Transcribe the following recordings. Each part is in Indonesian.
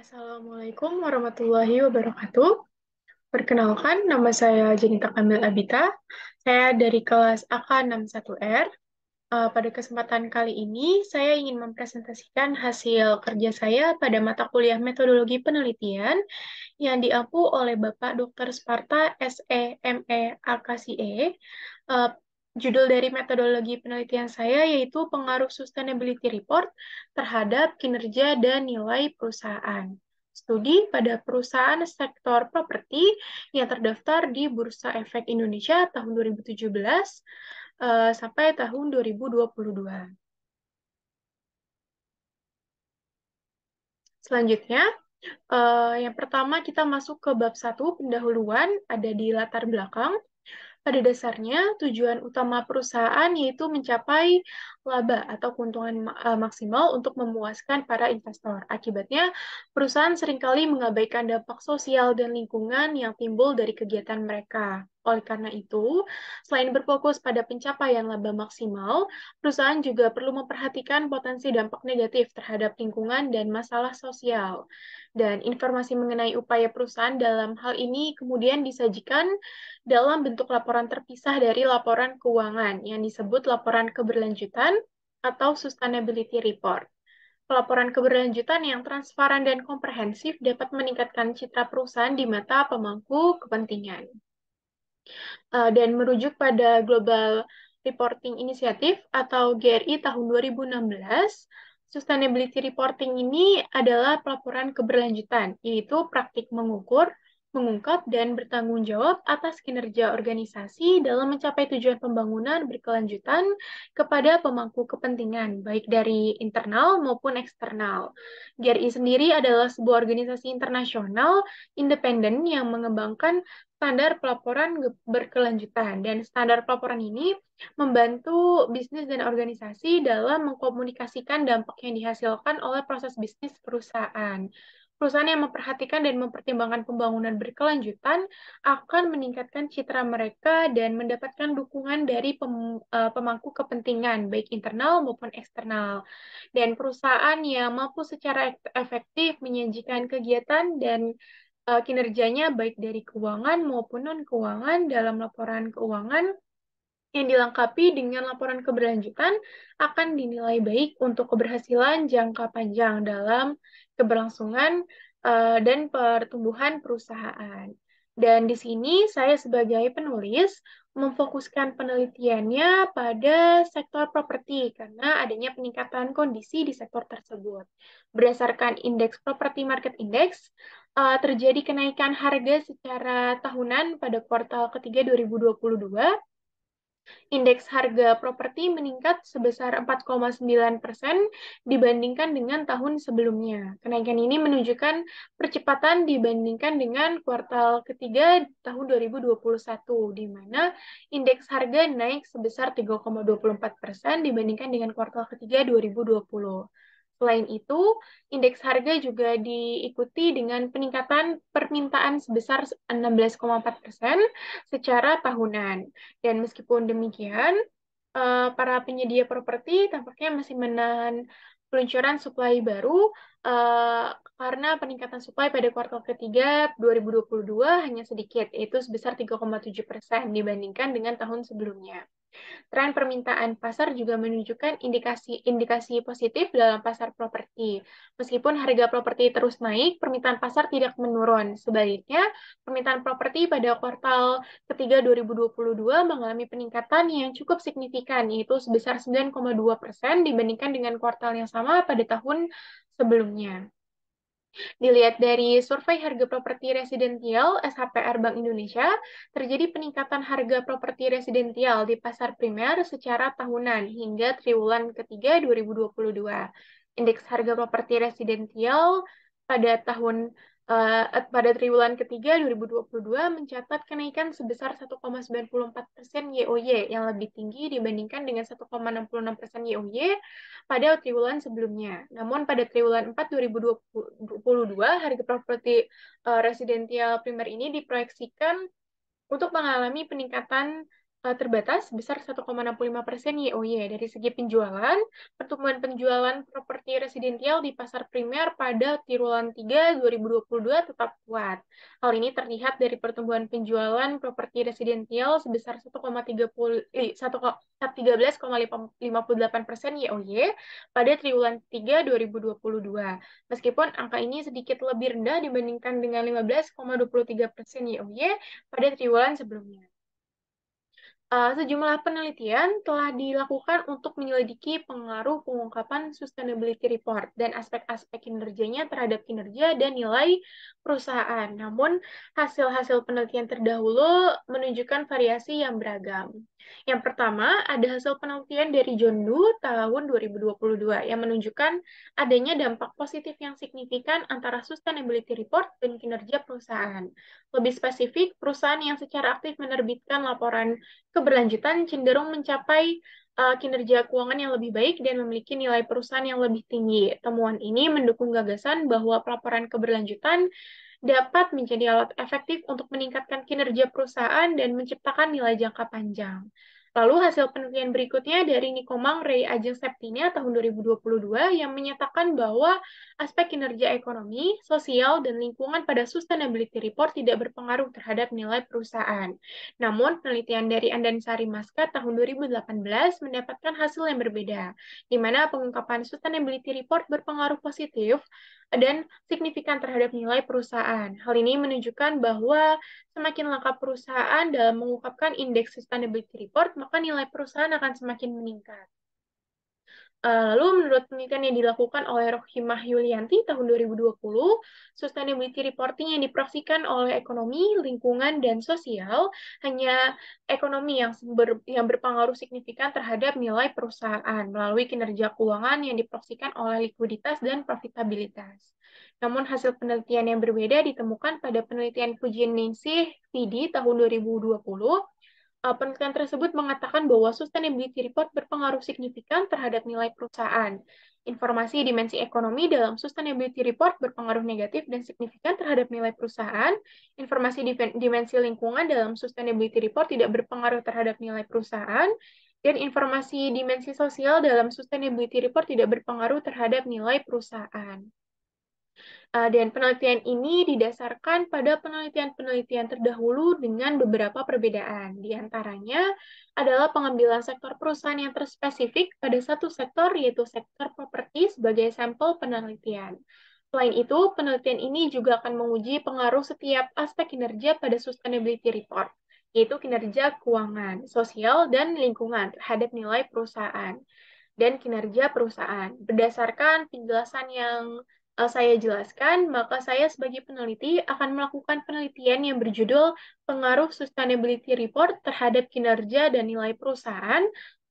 Assalamualaikum warahmatullahi wabarakatuh. Perkenalkan, nama saya Jenita Kamil Abita. Saya dari kelas AK61R. Eh, pada kesempatan kali ini, saya ingin mempresentasikan hasil kerja saya pada mata kuliah metodologi penelitian yang diampu oleh Bapak Dr. Sparta SEME AKCE. Judul dari metodologi penelitian saya yaitu pengaruh sustainability report terhadap kinerja dan nilai perusahaan. Studi pada perusahaan sektor properti yang terdaftar di Bursa Efek Indonesia tahun 2017 uh, eh, sampai tahun 2022. Selanjutnya, uh, yang pertama kita masuk ke bab satu pendahuluan ada di latar belakang pada dasarnya, tujuan utama perusahaan yaitu mencapai laba atau keuntungan eh, maksimal untuk memuaskan para investor. Akibatnya, perusahaan seringkali mengabaikan dampak sosial dan lingkungan yang timbul dari kegiatan mereka. Oleh karena itu, selain berfokus pada pencapaian laba maksimal, perusahaan juga perlu memperhatikan potensi dampak negatif terhadap lingkungan dan masalah sosial. Dan informasi mengenai upaya perusahaan dalam hal ini kemudian disajikan dalam bentuk laporan terpisah dari laporan keuangan yang disebut laporan keberlanjutan atau sustainability report. Pelaporan keberlanjutan yang transparan dan komprehensif dapat meningkatkan citra perusahaan di mata pemangku kepentingan uh, dan merujuk pada Global Reporting Initiative atau GRI tahun 2016, sustainability reporting ini adalah pelaporan keberlanjutan, yaitu praktik mengukur, mengungkap, dan bertanggung jawab atas kinerja organisasi dalam mencapai tujuan pembangunan berkelanjutan kepada pemangku kepentingan, baik dari internal maupun eksternal. GRI sendiri adalah sebuah organisasi internasional independen yang mengembangkan standar pelaporan berkelanjutan. Dan standar pelaporan ini membantu bisnis dan organisasi dalam mengkomunikasikan dampak yang dihasilkan oleh proses bisnis perusahaan. Perusahaan yang memperhatikan dan mempertimbangkan pembangunan berkelanjutan akan meningkatkan citra mereka dan mendapatkan dukungan dari pem, e, pemangku kepentingan, baik internal maupun eksternal. Dan perusahaan yang mampu secara efektif menyajikan kegiatan dan uh, kinerjanya baik dari keuangan maupun non keuangan dalam laporan keuangan yang dilengkapi dengan laporan keberlanjutan akan dinilai baik untuk keberhasilan jangka panjang dalam keberlangsungan uh, dan pertumbuhan perusahaan. Dan di sini saya sebagai penulis memfokuskan penelitiannya pada sektor properti karena adanya peningkatan kondisi di sektor tersebut. Berdasarkan indeks properti Market Index, eh, terjadi kenaikan harga secara tahunan pada kuartal ketiga 2022 Indeks harga properti meningkat sebesar 4,9 persen dibandingkan dengan tahun sebelumnya. Kenaikan ini menunjukkan percepatan dibandingkan dengan kuartal ketiga tahun 2021, di mana indeks harga naik sebesar 3,24 persen dibandingkan dengan kuartal ketiga 2020. Selain itu, indeks harga juga diikuti dengan peningkatan permintaan sebesar 16,4 persen secara tahunan. Dan meskipun demikian, eh, para penyedia properti tampaknya masih menahan peluncuran suplai baru eh, karena peningkatan suplai pada kuartal ketiga 2022 hanya sedikit, yaitu sebesar 3,7 persen dibandingkan dengan tahun sebelumnya. Tren permintaan pasar juga menunjukkan indikasi-indikasi positif dalam pasar properti. Meskipun harga properti terus naik, permintaan pasar tidak menurun. Sebaliknya, permintaan properti pada kuartal ketiga 2022 mengalami peningkatan yang cukup signifikan, yaitu sebesar 9,2 persen dibandingkan dengan kuartal yang sama pada tahun sebelumnya. Dilihat dari survei harga properti residensial SHPR Bank Indonesia, terjadi peningkatan harga properti residensial di pasar primer secara tahunan hingga triwulan ketiga 2022. Indeks harga properti residensial pada tahun uh, pada triwulan ketiga 2022 mencatat kenaikan sebesar 1,94 persen YOY yang lebih tinggi dibandingkan dengan 1,66 persen YOY pada triwulan sebelumnya. Namun pada triwulan 4 2022 harga properti uh, eh, residensial primer ini diproyeksikan untuk mengalami peningkatan uh, terbatas sebesar 1,65 persen YOY. Dari segi penjualan, pertumbuhan penjualan properti residensial di pasar primer pada triwulan 3 2022 tetap kuat. Hal ini terlihat dari pertumbuhan penjualan properti residensial sebesar 1,30 eh, 13,58 persen YOY pada triwulan 3 2022. Meskipun angka ini sedikit lebih rendah dibandingkan dengan 15,23 persen YOY pada triwulan sebelumnya. Uh, sejumlah penelitian telah dilakukan untuk menyelidiki pengaruh pengungkapan sustainability report dan aspek-aspek kinerjanya terhadap kinerja dan nilai perusahaan. Namun, hasil-hasil penelitian terdahulu menunjukkan variasi yang beragam. Yang pertama, ada hasil penelitian dari John Doe tahun 2022 yang menunjukkan adanya dampak positif yang signifikan antara sustainability report dan kinerja perusahaan. Lebih spesifik, perusahaan yang secara aktif menerbitkan laporan keberlanjutan cenderung mencapai uh, kinerja keuangan yang lebih baik dan memiliki nilai perusahaan yang lebih tinggi. Temuan ini mendukung gagasan bahwa pelaporan keberlanjutan dapat menjadi alat efektif untuk meningkatkan kinerja perusahaan dan menciptakan nilai jangka panjang. Lalu hasil penelitian berikutnya dari Nikomang Ray Ajeng Septinia tahun 2022 yang menyatakan bahwa aspek kinerja ekonomi, sosial, dan lingkungan pada Sustainability Report tidak berpengaruh terhadap nilai perusahaan. Namun, penelitian dari Andan Sari Maska tahun 2018 mendapatkan hasil yang berbeda, di mana pengungkapan Sustainability Report berpengaruh positif dan signifikan terhadap nilai perusahaan. Hal ini menunjukkan bahwa semakin lengkap perusahaan dalam mengungkapkan indeks sustainability report, maka nilai perusahaan akan semakin meningkat. Eh, lalu, menurut penelitian yang dilakukan oleh Rohimah Yulianti tahun 2020, sustainability reporting yang diproyeksikan oleh ekonomi, lingkungan, dan sosial hanya ekonomi yang, ber, yang berpengaruh signifikan terhadap nilai perusahaan melalui kinerja keuangan yang diproyeksikan oleh likuiditas dan profitabilitas. Namun hasil penelitian yang berbeda ditemukan pada penelitian Fujin Ninsih Vidi tahun 2020 uh, penelitian tersebut mengatakan bahwa sustainability report berpengaruh signifikan terhadap nilai perusahaan. Informasi dimensi ekonomi dalam sustainability report berpengaruh negatif dan signifikan terhadap nilai perusahaan. Informasi dimensi lingkungan dalam sustainability report tidak berpengaruh terhadap nilai perusahaan. Dan informasi dimensi sosial dalam sustainability report tidak berpengaruh terhadap nilai perusahaan. Eh, dan penelitian ini didasarkan pada penelitian-penelitian terdahulu dengan beberapa perbedaan. Di antaranya adalah pengambilan sektor perusahaan yang terspesifik pada satu sektor, yaitu sektor properti sebagai sampel penelitian. Selain itu, penelitian ini juga akan menguji pengaruh setiap aspek kinerja pada sustainability report, yaitu kinerja keuangan, sosial, dan lingkungan terhadap nilai perusahaan dan kinerja perusahaan. Berdasarkan penjelasan yang Eh, saya jelaskan, maka saya sebagai peneliti akan melakukan penelitian yang berjudul Pengaruh Sustainability Report terhadap kinerja dan nilai perusahaan,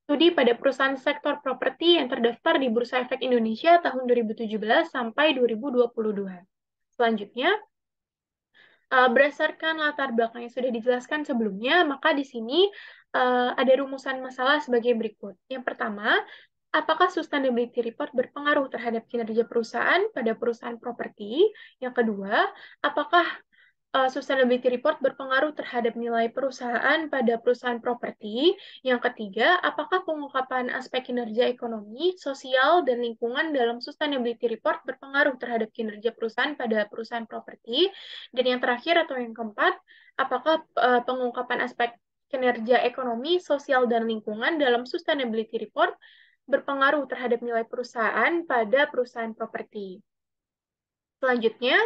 studi pada perusahaan sektor properti yang terdaftar di Bursa Efek Indonesia tahun 2017 sampai 2022. Selanjutnya, eh, berdasarkan latar belakang yang sudah dijelaskan sebelumnya, maka di sini eh, ada rumusan masalah sebagai berikut. Yang pertama, Apakah sustainability report berpengaruh terhadap kinerja perusahaan pada perusahaan properti? Yang kedua, apakah uh, sustainability report berpengaruh terhadap nilai perusahaan pada perusahaan properti? Yang ketiga, apakah pengungkapan aspek kinerja ekonomi, sosial, dan lingkungan dalam sustainability report berpengaruh terhadap kinerja perusahaan pada perusahaan properti? Dan yang terakhir atau yang keempat, apakah uh, pengungkapan aspek kinerja ekonomi, sosial, dan lingkungan dalam sustainability report berpengaruh terhadap nilai perusahaan pada perusahaan properti. Selanjutnya,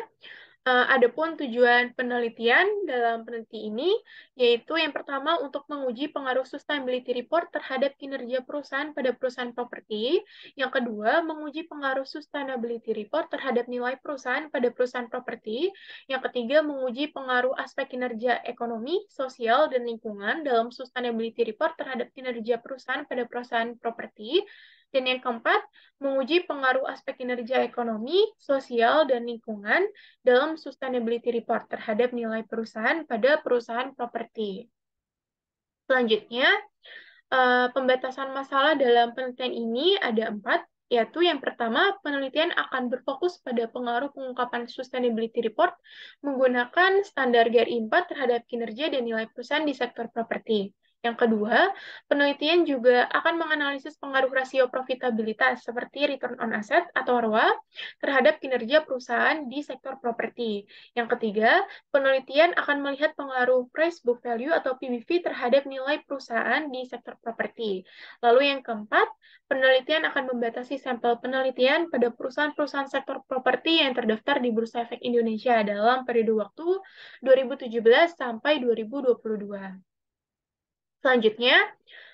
Eh, adapun tujuan penelitian dalam peneliti ini yaitu yang pertama untuk menguji pengaruh sustainability report terhadap kinerja perusahaan pada perusahaan properti, yang kedua menguji pengaruh sustainability report terhadap nilai perusahaan pada perusahaan properti, yang ketiga menguji pengaruh aspek kinerja ekonomi, sosial dan lingkungan dalam sustainability report terhadap kinerja perusahaan pada perusahaan properti, dan yang keempat, menguji pengaruh aspek kinerja ekonomi, sosial, dan lingkungan dalam sustainability report terhadap nilai perusahaan pada perusahaan properti. Selanjutnya, eh, pembatasan masalah dalam penelitian ini ada empat, yaitu yang pertama, penelitian akan berfokus pada pengaruh pengungkapan sustainability report menggunakan standar GRI 4 terhadap kinerja dan nilai perusahaan di sektor properti. Yang kedua, penelitian juga akan menganalisis pengaruh rasio profitabilitas seperti return on asset atau ROA terhadap kinerja perusahaan di sektor properti. Yang ketiga, penelitian akan melihat pengaruh price book value atau PBV terhadap nilai perusahaan di sektor properti. Lalu yang keempat, penelitian akan membatasi sampel penelitian pada perusahaan-perusahaan sektor properti yang terdaftar di Bursa Efek Indonesia dalam periode waktu 2017 sampai 2022. Selanjutnya,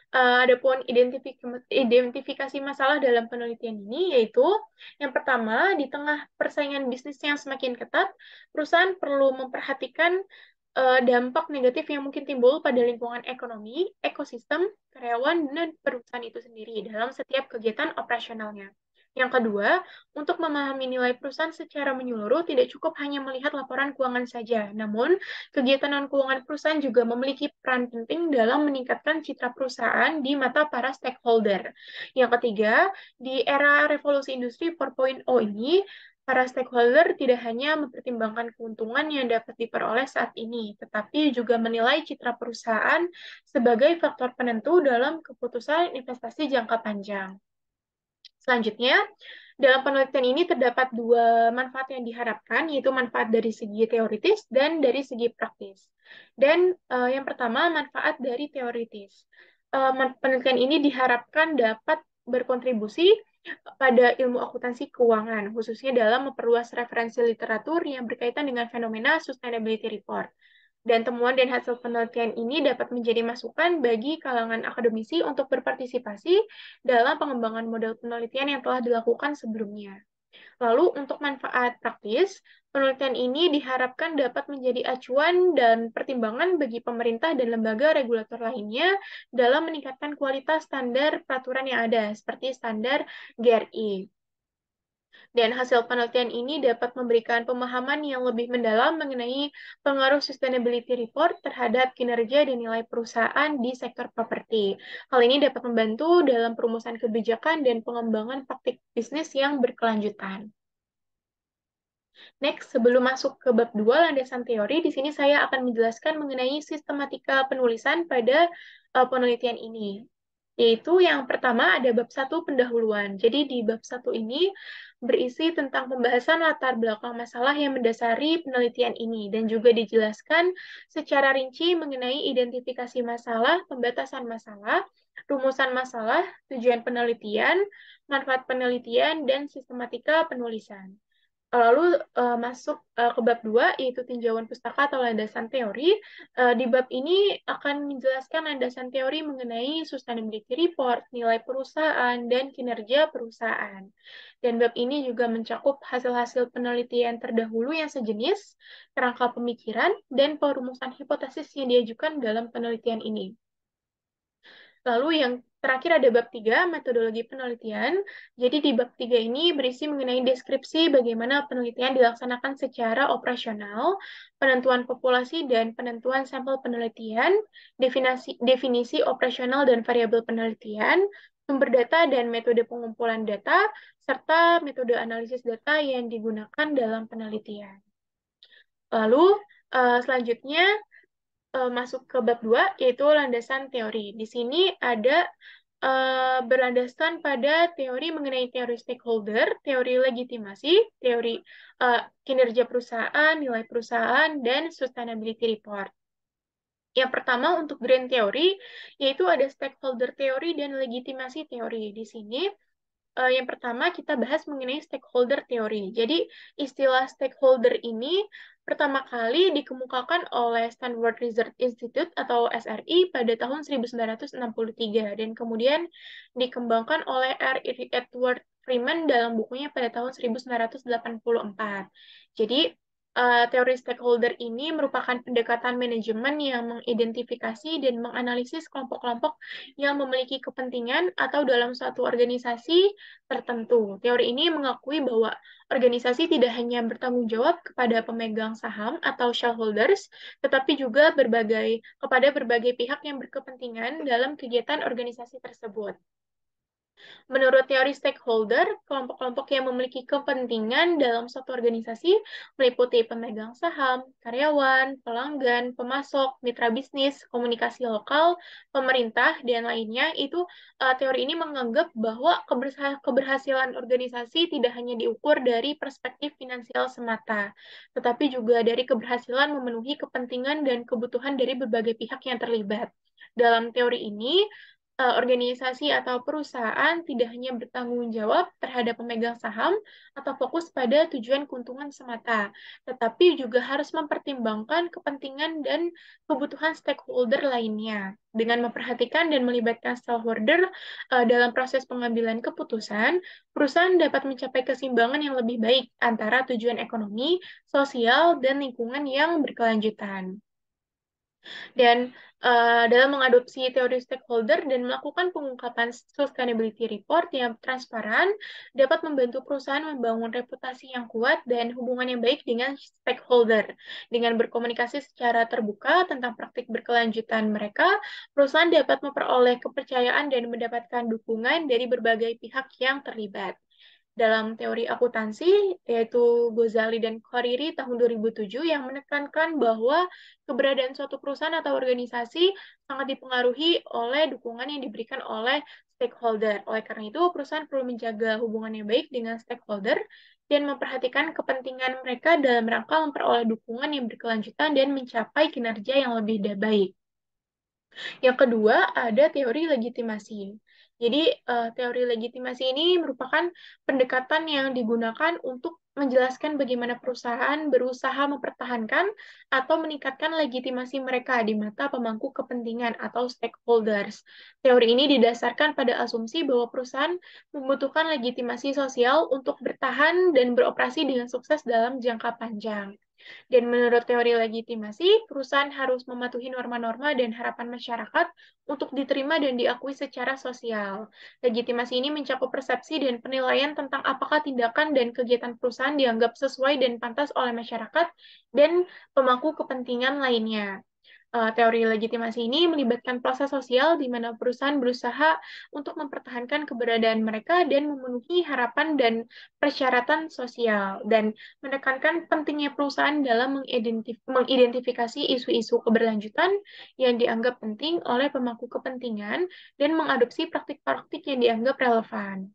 Uh, pun identifik identifikasi masalah dalam penelitian ini yaitu yang pertama di tengah persaingan bisnis yang semakin ketat, perusahaan perlu memperhatikan uh, dampak negatif yang mungkin timbul pada lingkungan ekonomi, ekosistem, karyawan dan perusahaan itu sendiri dalam setiap kegiatan operasionalnya. Yang kedua, untuk memahami nilai perusahaan secara menyeluruh tidak cukup hanya melihat laporan keuangan saja, namun kegiatan non keuangan perusahaan juga memiliki peran penting dalam meningkatkan citra perusahaan di mata para stakeholder. Yang ketiga, di era revolusi industri 4.0 ini, para stakeholder tidak hanya mempertimbangkan keuntungan yang dapat diperoleh saat ini, tetapi juga menilai citra perusahaan sebagai faktor penentu dalam keputusan investasi jangka panjang. Selanjutnya, dalam penelitian ini terdapat dua manfaat yang diharapkan, yaitu manfaat dari segi teoritis dan dari segi praktis. Dan uh, yang pertama, manfaat dari teoritis. Uh, penelitian ini diharapkan dapat berkontribusi pada ilmu akuntansi keuangan, khususnya dalam memperluas referensi literatur yang berkaitan dengan fenomena sustainability report dan temuan dan hasil penelitian ini dapat menjadi masukan bagi kalangan akademisi untuk berpartisipasi dalam pengembangan model penelitian yang telah dilakukan sebelumnya. Lalu, untuk manfaat praktis, penelitian ini diharapkan dapat menjadi acuan dan pertimbangan bagi pemerintah dan lembaga regulator lainnya dalam meningkatkan kualitas standar peraturan yang ada, seperti standar GRI. Dan hasil penelitian ini dapat memberikan pemahaman yang lebih mendalam mengenai pengaruh sustainability report terhadap kinerja dan nilai perusahaan di sektor properti. Hal ini dapat membantu dalam perumusan kebijakan dan pengembangan praktik bisnis yang berkelanjutan. Next, sebelum masuk ke bab 2 landasan teori, di sini saya akan menjelaskan mengenai sistematika penulisan pada uh, penelitian ini. Yaitu yang pertama ada bab 1 pendahuluan. Jadi di bab 1 ini berisi tentang pembahasan latar belakang masalah yang mendasari penelitian ini dan juga dijelaskan secara rinci mengenai identifikasi masalah, pembatasan masalah, rumusan masalah, tujuan penelitian, manfaat penelitian, dan sistematika penulisan. Lalu eh, uh, eh, masuk uh, ke bab 2 yaitu tinjauan pustaka atau landasan teori. Uh, di bab ini akan menjelaskan landasan teori mengenai sustainability report, nilai perusahaan, dan kinerja perusahaan. Dan bab ini juga mencakup hasil-hasil penelitian terdahulu yang sejenis, kerangka pemikiran, dan perumusan hipotesis yang diajukan dalam penelitian ini. Lalu yang terakhir ada bab 3, metodologi penelitian. Jadi di bab 3 ini berisi mengenai deskripsi bagaimana penelitian dilaksanakan secara operasional, penentuan populasi dan penentuan sampel penelitian, definisi, definisi operasional dan variabel penelitian, sumber data dan metode pengumpulan data, serta metode analisis data yang digunakan dalam penelitian. Lalu, eh, selanjutnya uh, masuk ke bab 2 yaitu landasan teori. Di sini ada uh, berlandaskan pada teori mengenai teori stakeholder, teori legitimasi, teori uh, kinerja perusahaan, nilai perusahaan, dan sustainability report. Yang pertama untuk grand teori, yaitu ada stakeholder teori dan legitimasi teori. Di sini Eh, yang pertama kita bahas mengenai stakeholder teori. Jadi istilah stakeholder ini pertama kali dikemukakan oleh Stanford Research Institute atau SRI pada tahun 1963 dan kemudian dikembangkan oleh R. Edward Freeman dalam bukunya pada tahun 1984. Jadi uh, teori stakeholder ini merupakan pendekatan manajemen yang mengidentifikasi dan menganalisis kelompok-kelompok yang memiliki kepentingan atau dalam suatu organisasi tertentu. Teori ini mengakui bahwa organisasi tidak hanya bertanggung jawab kepada pemegang saham atau shareholders, tetapi juga berbagai kepada berbagai pihak yang berkepentingan dalam kegiatan organisasi tersebut. Menurut teori stakeholder, kelompok-kelompok yang memiliki kepentingan dalam suatu organisasi meliputi pemegang saham, karyawan, pelanggan, pemasok, mitra bisnis, komunikasi lokal, pemerintah, dan lainnya. Itu uh, teori ini menganggap bahwa keberhasilan organisasi tidak hanya diukur dari perspektif finansial semata, tetapi juga dari keberhasilan memenuhi kepentingan dan kebutuhan dari berbagai pihak yang terlibat. Dalam teori ini, Eh, organisasi atau perusahaan tidak hanya bertanggung jawab terhadap pemegang saham atau fokus pada tujuan keuntungan semata, tetapi juga harus mempertimbangkan kepentingan dan kebutuhan stakeholder lainnya. Dengan memperhatikan dan melibatkan stakeholder eh, dalam proses pengambilan keputusan, perusahaan dapat mencapai keseimbangan yang lebih baik antara tujuan ekonomi, sosial, dan lingkungan yang berkelanjutan dan uh, dalam mengadopsi teori stakeholder dan melakukan pengungkapan sustainability report yang transparan dapat membantu perusahaan membangun reputasi yang kuat dan hubungan yang baik dengan stakeholder. Dengan berkomunikasi secara terbuka tentang praktik berkelanjutan mereka, perusahaan dapat memperoleh kepercayaan dan mendapatkan dukungan dari berbagai pihak yang terlibat dalam teori akuntansi yaitu Gozali dan Kariri tahun 2007 yang menekankan bahwa keberadaan suatu perusahaan atau organisasi sangat dipengaruhi oleh dukungan yang diberikan oleh stakeholder. Oleh karena itu, perusahaan perlu menjaga hubungannya baik dengan stakeholder dan memperhatikan kepentingan mereka dalam rangka memperoleh dukungan yang berkelanjutan dan mencapai kinerja yang lebih baik. Yang kedua, ada teori legitimasi. Jadi uh, teori legitimasi ini merupakan pendekatan yang digunakan untuk menjelaskan bagaimana perusahaan berusaha mempertahankan atau meningkatkan legitimasi mereka di mata pemangku kepentingan atau stakeholders. Teori ini didasarkan pada asumsi bahwa perusahaan membutuhkan legitimasi sosial untuk bertahan dan beroperasi dengan sukses dalam jangka panjang. Dan menurut teori legitimasi, perusahaan harus mematuhi norma-norma dan harapan masyarakat untuk diterima dan diakui secara sosial. Legitimasi ini mencakup persepsi dan penilaian tentang apakah tindakan dan kegiatan perusahaan dianggap sesuai dan pantas oleh masyarakat dan pemangku kepentingan lainnya uh, teori legitimasi ini melibatkan proses sosial di mana perusahaan berusaha untuk mempertahankan keberadaan mereka dan memenuhi harapan dan persyaratan sosial dan menekankan pentingnya perusahaan dalam mengidentif mengidentifikasi isu-isu keberlanjutan yang dianggap penting oleh pemangku kepentingan dan mengadopsi praktik-praktik yang dianggap relevan.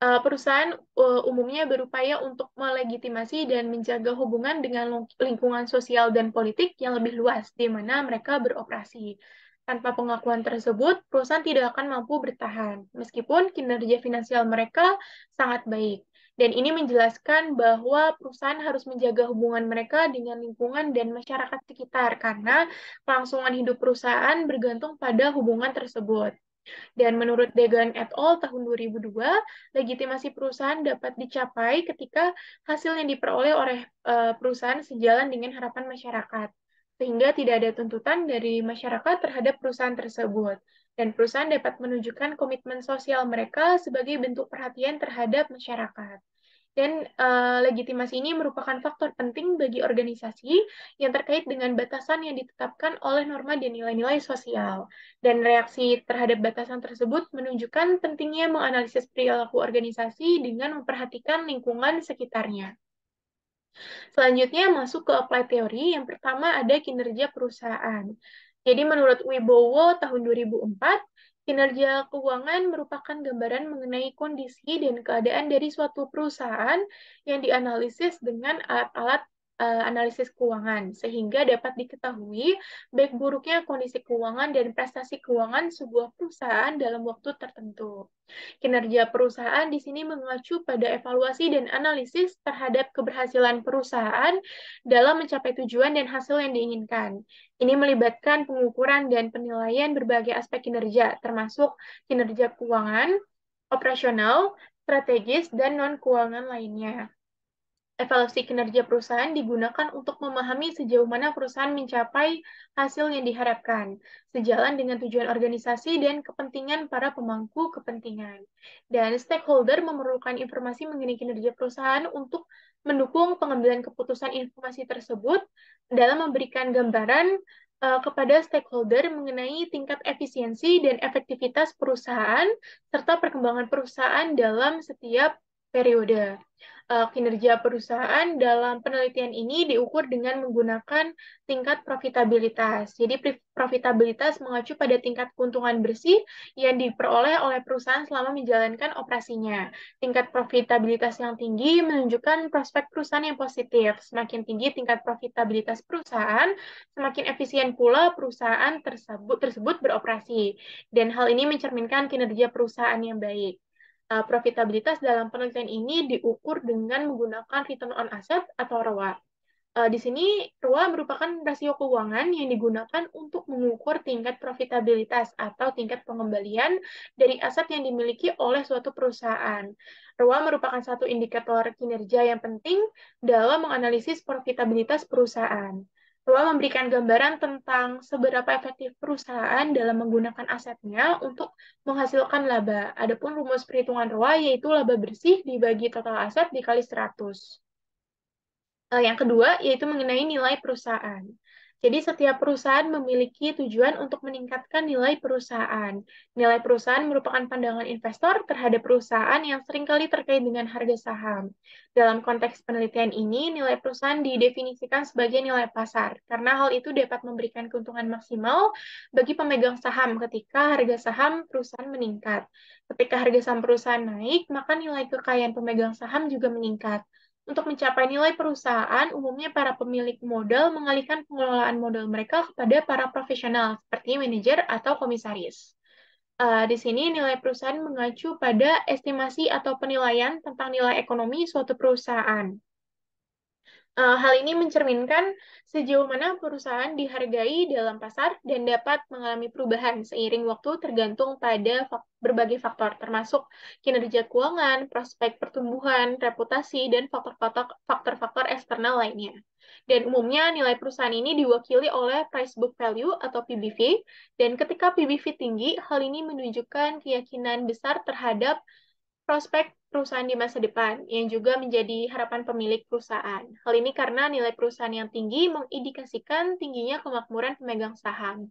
Uh, perusahaan uh, umumnya berupaya untuk melegitimasi dan menjaga hubungan dengan lingkungan sosial dan politik yang lebih luas di mana mereka beroperasi. Tanpa pengakuan tersebut, perusahaan tidak akan mampu bertahan, meskipun kinerja finansial mereka sangat baik. Dan ini menjelaskan bahwa perusahaan harus menjaga hubungan mereka dengan lingkungan dan masyarakat sekitar, karena kelangsungan hidup perusahaan bergantung pada hubungan tersebut. Dan menurut Degan et al. tahun 2002, legitimasi perusahaan dapat dicapai ketika hasil yang diperoleh oleh eh, perusahaan sejalan dengan harapan masyarakat, sehingga tidak ada tuntutan dari masyarakat terhadap perusahaan tersebut. Dan perusahaan dapat menunjukkan komitmen sosial mereka sebagai bentuk perhatian terhadap masyarakat. Dan uh, legitimasi ini merupakan faktor penting bagi organisasi yang terkait dengan batasan yang ditetapkan oleh norma dan nilai-nilai sosial. Dan reaksi terhadap batasan tersebut menunjukkan pentingnya menganalisis perilaku organisasi dengan memperhatikan lingkungan sekitarnya. Selanjutnya masuk ke apply theory. Yang pertama ada kinerja perusahaan. Jadi menurut Wibowo tahun 2004, Kinerja keuangan merupakan gambaran mengenai kondisi dan keadaan dari suatu perusahaan yang dianalisis dengan alat-alat uh, analisis keuangan, sehingga dapat diketahui baik buruknya kondisi keuangan dan prestasi keuangan sebuah perusahaan dalam waktu tertentu. Kinerja perusahaan di sini mengacu pada evaluasi dan analisis terhadap keberhasilan perusahaan dalam mencapai tujuan dan hasil yang diinginkan. Ini melibatkan pengukuran dan penilaian berbagai aspek kinerja, termasuk kinerja keuangan, operasional, strategis, dan non-keuangan lainnya. Evaluasi kinerja perusahaan digunakan untuk memahami sejauh mana perusahaan mencapai hasil yang diharapkan, sejalan dengan tujuan organisasi dan kepentingan para pemangku kepentingan. Dan stakeholder memerlukan informasi mengenai kinerja perusahaan untuk mendukung pengambilan keputusan informasi tersebut dalam memberikan gambaran eh, kepada stakeholder mengenai tingkat efisiensi dan efektivitas perusahaan serta perkembangan perusahaan dalam setiap periode. Uh, kinerja perusahaan dalam penelitian ini diukur dengan menggunakan tingkat profitabilitas. Jadi profitabilitas mengacu pada tingkat keuntungan bersih yang diperoleh oleh perusahaan selama menjalankan operasinya. Tingkat profitabilitas yang tinggi menunjukkan prospek perusahaan yang positif. Semakin tinggi tingkat profitabilitas perusahaan, semakin efisien pula perusahaan tersebut tersebut beroperasi. Dan hal ini mencerminkan kinerja perusahaan yang baik uh, profitabilitas dalam penelitian ini diukur dengan menggunakan return on asset atau ROA. Uh, eh, di sini ROA merupakan rasio keuangan yang digunakan untuk mengukur tingkat profitabilitas atau tingkat pengembalian dari aset yang dimiliki oleh suatu perusahaan. ROA merupakan satu indikator kinerja yang penting dalam menganalisis profitabilitas perusahaan bahwa memberikan gambaran tentang seberapa efektif perusahaan dalam menggunakan asetnya untuk menghasilkan laba. Adapun rumus perhitungan ROA yaitu laba bersih dibagi total aset dikali 100. Eh, yang kedua yaitu mengenai nilai perusahaan. Jadi setiap perusahaan memiliki tujuan untuk meningkatkan nilai perusahaan. Nilai perusahaan merupakan pandangan investor terhadap perusahaan yang seringkali terkait dengan harga saham. Dalam konteks penelitian ini, nilai perusahaan didefinisikan sebagai nilai pasar, karena hal itu dapat memberikan keuntungan maksimal bagi pemegang saham ketika harga saham perusahaan meningkat. Ketika harga saham perusahaan naik, maka nilai kekayaan pemegang saham juga meningkat. Untuk mencapai nilai perusahaan, umumnya para pemilik modal mengalihkan pengelolaan modal mereka kepada para profesional seperti manajer atau komisaris. Uh, di sini nilai perusahaan mengacu pada estimasi atau penilaian tentang nilai ekonomi suatu perusahaan. Uh, hal ini mencerminkan sejauh mana perusahaan dihargai dalam pasar dan dapat mengalami perubahan seiring waktu tergantung pada fak berbagai faktor, termasuk kinerja keuangan, prospek pertumbuhan, reputasi, dan faktor-faktor eksternal lainnya. Dan umumnya nilai perusahaan ini diwakili oleh price book value atau PBV, dan ketika PBV tinggi, hal ini menunjukkan keyakinan besar terhadap prospek perusahaan di masa depan, yang juga menjadi harapan pemilik perusahaan. Hal ini karena nilai perusahaan yang tinggi mengindikasikan tingginya kemakmuran pemegang saham.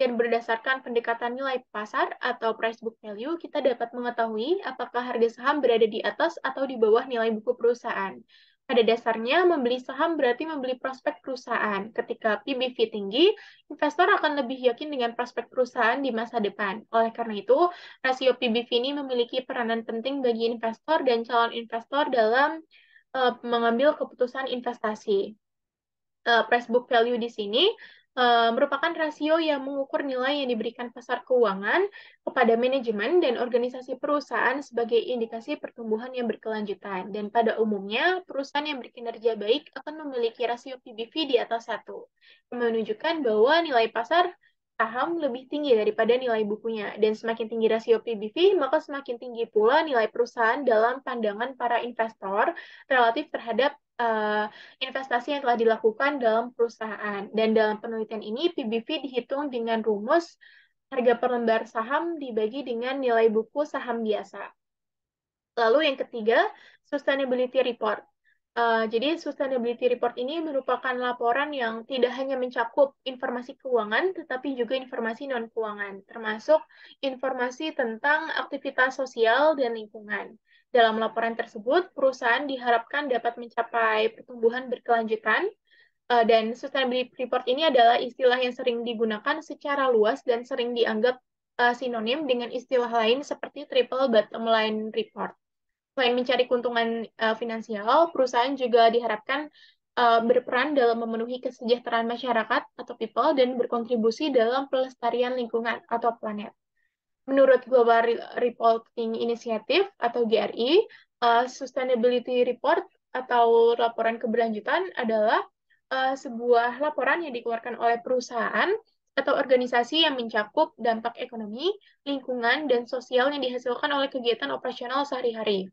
Dan berdasarkan pendekatan nilai pasar atau price book value, kita dapat mengetahui apakah harga saham berada di atas atau di bawah nilai buku perusahaan. Pada dasarnya, membeli saham berarti membeli prospek perusahaan. Ketika PBV tinggi, investor akan lebih yakin dengan prospek perusahaan di masa depan. Oleh karena itu, rasio PBV ini memiliki peranan penting bagi investor dan calon investor dalam uh, mengambil keputusan investasi. Uh, eh, price book value di sini Eh, merupakan rasio yang mengukur nilai yang diberikan pasar keuangan kepada manajemen dan organisasi perusahaan sebagai indikasi pertumbuhan yang berkelanjutan. Dan pada umumnya, perusahaan yang berkinerja baik akan memiliki rasio PBV di atas satu, menunjukkan bahwa nilai pasar saham lebih tinggi daripada nilai bukunya. Dan semakin tinggi rasio PBV, maka semakin tinggi pula nilai perusahaan dalam pandangan para investor relatif terhadap Eh, investasi yang telah dilakukan dalam perusahaan. Dan dalam penelitian ini, PBV dihitung dengan rumus harga per lembar saham dibagi dengan nilai buku saham biasa. Lalu yang ketiga, sustainability report. Uh, jadi sustainability report ini merupakan laporan yang tidak hanya mencakup informasi keuangan, tetapi juga informasi non keuangan, termasuk informasi tentang aktivitas sosial dan lingkungan. Dalam laporan tersebut, perusahaan diharapkan dapat mencapai pertumbuhan berkelanjutan eh, dan sustainability report ini adalah istilah yang sering digunakan secara luas dan sering dianggap eh, sinonim dengan istilah lain seperti triple bottom line report. Selain mencari keuntungan eh, finansial, perusahaan juga diharapkan berperan dalam memenuhi kesejahteraan masyarakat atau people dan berkontribusi dalam pelestarian lingkungan atau planet menurut Global Reporting Initiative atau GRI, uh, eh, Sustainability Report atau laporan keberlanjutan adalah uh, sebuah laporan yang dikeluarkan oleh perusahaan atau organisasi yang mencakup dampak ekonomi, lingkungan, dan sosial yang dihasilkan oleh kegiatan operasional sehari-hari.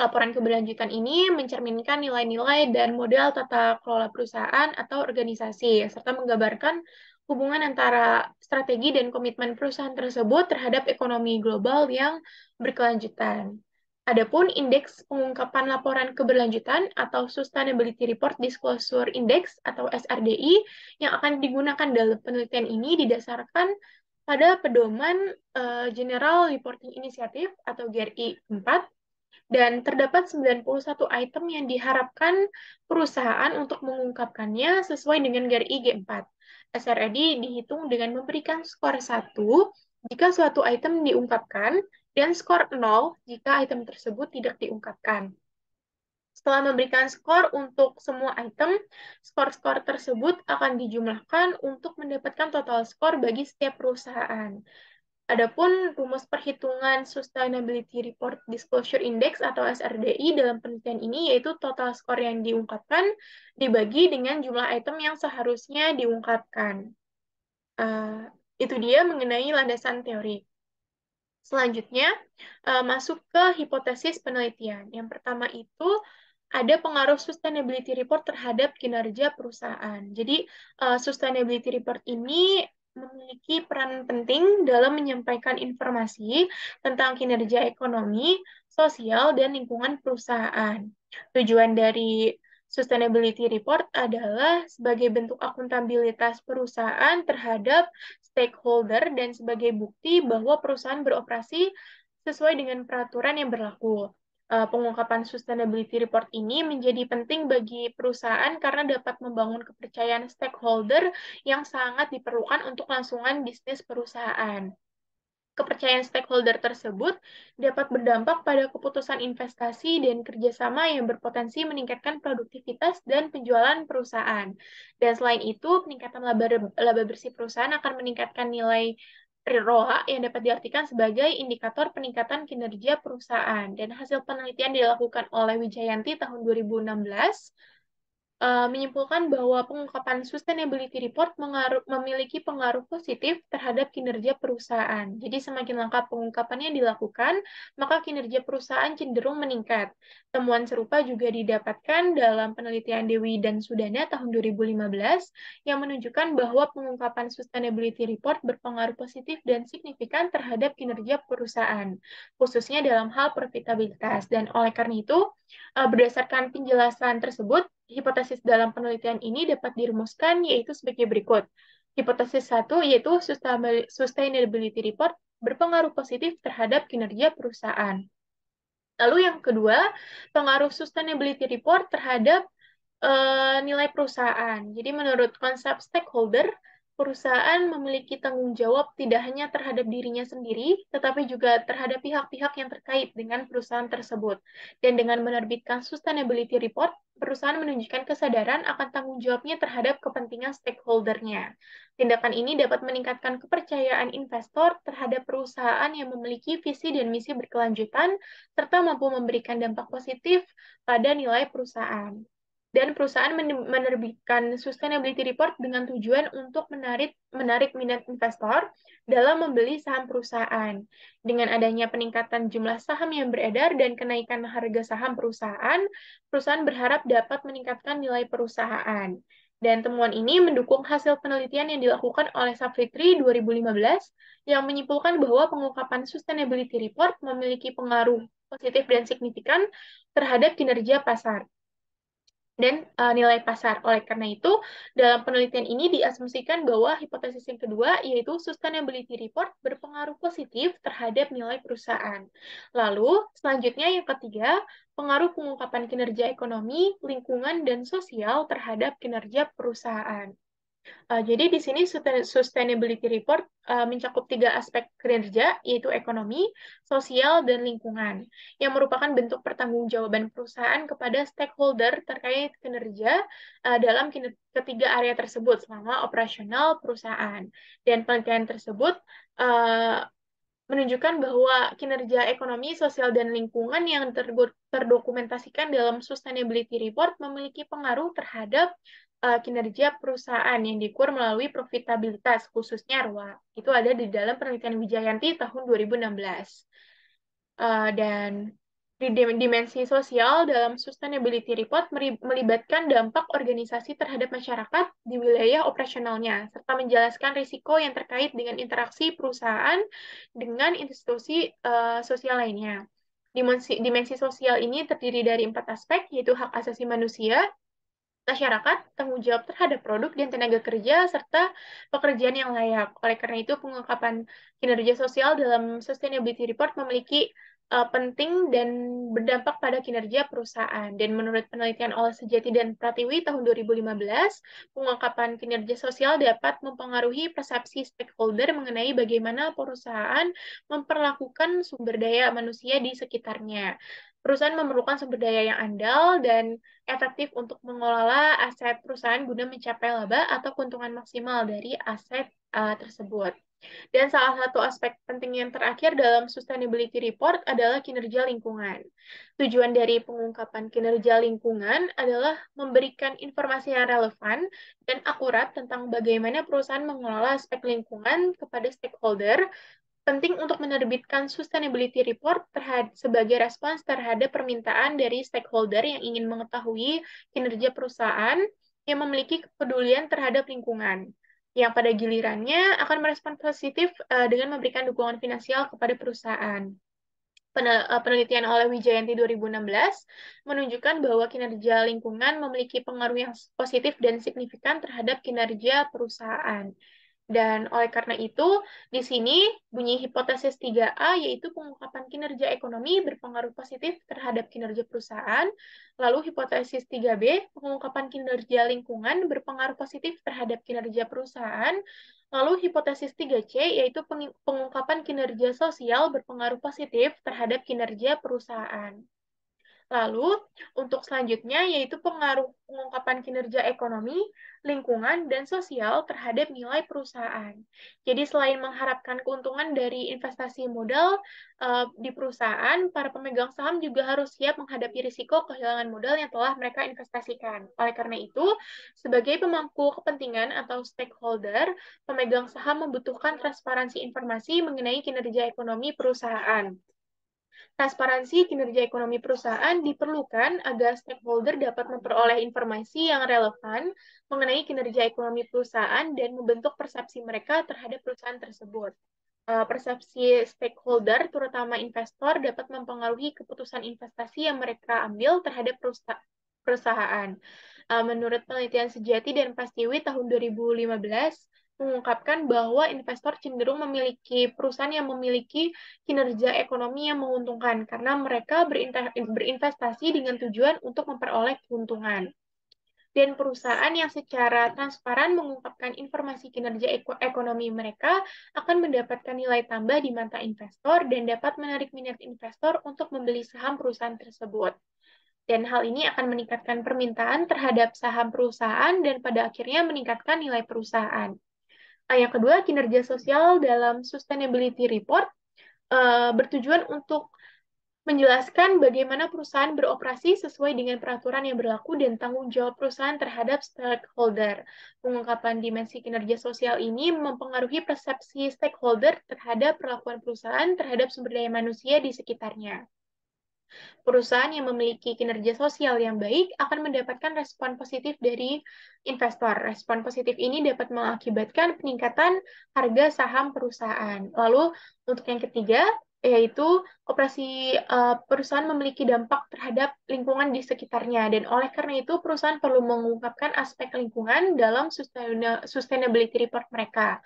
Laporan keberlanjutan ini mencerminkan nilai-nilai dan model tata kelola perusahaan atau organisasi, serta menggambarkan hubungan antara strategi dan komitmen perusahaan tersebut terhadap ekonomi global yang berkelanjutan. Adapun indeks pengungkapan laporan keberlanjutan atau Sustainability Report Disclosure Index atau SRDI yang akan digunakan dalam penelitian ini didasarkan pada pedoman uh, General Reporting Initiative atau GRI 4 dan terdapat 91 item yang diharapkan perusahaan untuk mengungkapkannya sesuai dengan GRI G4 SRD dihitung dengan memberikan skor 1 jika suatu item diungkapkan dan skor 0 jika item tersebut tidak diungkapkan. Setelah memberikan skor untuk semua item, skor-skor tersebut akan dijumlahkan untuk mendapatkan total skor bagi setiap perusahaan. Adapun rumus perhitungan Sustainability Report Disclosure Index atau SRDI dalam penelitian ini yaitu total skor yang diungkapkan dibagi dengan jumlah item yang seharusnya diungkapkan. Uh, itu dia mengenai landasan teori. Selanjutnya, uh, masuk ke hipotesis penelitian. Yang pertama itu ada pengaruh sustainability report terhadap kinerja perusahaan. Jadi, uh, sustainability report ini memiliki peran penting dalam menyampaikan informasi tentang kinerja ekonomi, sosial, dan lingkungan perusahaan. Tujuan dari Sustainability Report adalah sebagai bentuk akuntabilitas perusahaan terhadap stakeholder dan sebagai bukti bahwa perusahaan beroperasi sesuai dengan peraturan yang berlaku. Eh, pengungkapan sustainability report ini menjadi penting bagi perusahaan karena dapat membangun kepercayaan stakeholder yang sangat diperlukan untuk langsungan bisnis perusahaan. Kepercayaan stakeholder tersebut dapat berdampak pada keputusan investasi dan kerjasama yang berpotensi meningkatkan produktivitas dan penjualan perusahaan. Dan selain itu, peningkatan laba, laba bersih perusahaan akan meningkatkan nilai ROA yang dapat diartikan sebagai indikator peningkatan kinerja perusahaan dan hasil penelitian dilakukan oleh Wijayanti tahun 2016 uh, menyimpulkan bahwa pengungkapan sustainability report mengaruh, memiliki pengaruh positif terhadap kinerja perusahaan. Jadi semakin lengkap pengungkapannya dilakukan, maka kinerja perusahaan cenderung meningkat. Temuan serupa juga didapatkan dalam penelitian Dewi dan Sudana tahun 2015 yang menunjukkan bahwa pengungkapan sustainability report berpengaruh positif dan signifikan terhadap kinerja perusahaan, khususnya dalam hal profitabilitas. Dan oleh karena itu, eh, berdasarkan penjelasan tersebut, hipotesis dalam penelitian ini dapat dirumuskan yaitu sebagai berikut. Hipotesis satu yaitu sustainability report berpengaruh positif terhadap kinerja perusahaan. Lalu yang kedua, pengaruh sustainability report terhadap uh, nilai perusahaan. Jadi menurut konsep stakeholder, perusahaan memiliki tanggung jawab tidak hanya terhadap dirinya sendiri, tetapi juga terhadap pihak-pihak yang terkait dengan perusahaan tersebut. Dan dengan menerbitkan sustainability report, perusahaan menunjukkan kesadaran akan tanggung jawabnya terhadap kepentingan stakeholdernya. Tindakan ini dapat meningkatkan kepercayaan investor terhadap perusahaan yang memiliki visi dan misi berkelanjutan, serta mampu memberikan dampak positif pada nilai perusahaan dan perusahaan menerbitkan sustainability report dengan tujuan untuk menarik menarik minat investor dalam membeli saham perusahaan. Dengan adanya peningkatan jumlah saham yang beredar dan kenaikan harga saham perusahaan, perusahaan berharap dapat meningkatkan nilai perusahaan. Dan temuan ini mendukung hasil penelitian yang dilakukan oleh Safitri 2015 yang menyimpulkan bahwa pengungkapan sustainability report memiliki pengaruh positif dan signifikan terhadap kinerja pasar dan uh, nilai pasar. Oleh karena itu, dalam penelitian ini diasumsikan bahwa hipotesis yang kedua, yaitu sustainability report berpengaruh positif terhadap nilai perusahaan. Lalu, selanjutnya yang ketiga, pengaruh pengungkapan kinerja ekonomi, lingkungan, dan sosial terhadap kinerja perusahaan. Uh, jadi di sini sustainability report uh, mencakup tiga aspek kinerja yaitu ekonomi, sosial, dan lingkungan yang merupakan bentuk pertanggungjawaban perusahaan kepada stakeholder terkait kinerja uh, dalam ketiga area tersebut selama operasional perusahaan. Dan penelitian tersebut uh, menunjukkan bahwa kinerja ekonomi, sosial, dan lingkungan yang terdokumentasikan dalam Sustainability Report memiliki pengaruh terhadap uh, kinerja perusahaan yang diukur melalui profitabilitas, khususnya ROA Itu ada di dalam penelitian Wijayanti tahun 2016. Uh, eh, dan di dimensi sosial dalam sustainability report melibatkan dampak organisasi terhadap masyarakat di wilayah operasionalnya, serta menjelaskan risiko yang terkait dengan interaksi perusahaan dengan institusi uh, sosial lainnya. Dimensi, dimensi sosial ini terdiri dari empat aspek, yaitu hak asasi manusia, masyarakat tanggung jawab terhadap produk dan tenaga kerja serta pekerjaan yang layak. Oleh karena itu, pengungkapan kinerja sosial dalam sustainability report memiliki uh, penting dan berdampak pada kinerja perusahaan. Dan menurut penelitian oleh Sejati dan Pratiwi tahun 2015, pengungkapan kinerja sosial dapat mempengaruhi persepsi stakeholder mengenai bagaimana perusahaan memperlakukan sumber daya manusia di sekitarnya perusahaan memerlukan sumber daya yang andal dan efektif untuk mengelola aset perusahaan guna mencapai laba atau keuntungan maksimal dari aset uh, tersebut. Dan salah satu aspek penting yang terakhir dalam sustainability report adalah kinerja lingkungan. Tujuan dari pengungkapan kinerja lingkungan adalah memberikan informasi yang relevan dan akurat tentang bagaimana perusahaan mengelola aspek lingkungan kepada stakeholder penting untuk menerbitkan sustainability report sebagai respons terhadap permintaan dari stakeholder yang ingin mengetahui kinerja perusahaan yang memiliki kepedulian terhadap lingkungan, yang pada gilirannya akan merespon positif uh, dengan memberikan dukungan finansial kepada perusahaan. Eh, penelitian oleh Wijayanti 2016 menunjukkan bahwa kinerja lingkungan memiliki pengaruh yang positif dan signifikan terhadap kinerja perusahaan. Dan oleh karena itu, di sini bunyi hipotesis 3A yaitu pengungkapan kinerja ekonomi berpengaruh positif terhadap kinerja perusahaan. Lalu hipotesis 3B, pengungkapan kinerja lingkungan berpengaruh positif terhadap kinerja perusahaan. Lalu hipotesis 3C yaitu pengungkapan kinerja sosial berpengaruh positif terhadap kinerja perusahaan. Lalu, untuk selanjutnya yaitu pengaruh pengungkapan kinerja ekonomi, lingkungan, dan sosial terhadap nilai perusahaan. Jadi, selain mengharapkan keuntungan dari investasi modal uh, di perusahaan, para pemegang saham juga harus siap menghadapi risiko kehilangan modal yang telah mereka investasikan. Oleh karena itu, sebagai pemangku kepentingan atau stakeholder, pemegang saham membutuhkan transparansi informasi mengenai kinerja ekonomi perusahaan. Transparansi kinerja ekonomi perusahaan diperlukan agar stakeholder dapat memperoleh informasi yang relevan mengenai kinerja ekonomi perusahaan dan membentuk persepsi mereka terhadap perusahaan tersebut. Eh, persepsi stakeholder, terutama investor, dapat mempengaruhi keputusan investasi yang mereka ambil terhadap perusahaan eh, menurut penelitian sejati dan Pastiwi tahun 2015, mengungkapkan bahwa investor cenderung memiliki perusahaan yang memiliki kinerja ekonomi yang menguntungkan karena mereka berinvestasi dengan tujuan untuk memperoleh keuntungan. Dan perusahaan yang secara transparan mengungkapkan informasi kinerja ekonomi mereka akan mendapatkan nilai tambah di mata investor dan dapat menarik minat investor untuk membeli saham perusahaan tersebut dan hal ini akan meningkatkan permintaan terhadap saham perusahaan dan pada akhirnya meningkatkan nilai perusahaan. Nah, yang kedua, kinerja sosial dalam sustainability report uh, bertujuan untuk menjelaskan bagaimana perusahaan beroperasi sesuai dengan peraturan yang berlaku dan tanggung jawab perusahaan terhadap stakeholder. Pengungkapan dimensi kinerja sosial ini mempengaruhi persepsi stakeholder terhadap perlakuan perusahaan terhadap sumber daya manusia di sekitarnya. Perusahaan yang memiliki kinerja sosial yang baik akan mendapatkan respon positif dari investor. Respon positif ini dapat mengakibatkan peningkatan harga saham perusahaan. Lalu, untuk yang ketiga, yaitu operasi uh, perusahaan memiliki dampak terhadap lingkungan di sekitarnya dan oleh karena itu perusahaan perlu mengungkapkan aspek lingkungan dalam sustainability report mereka.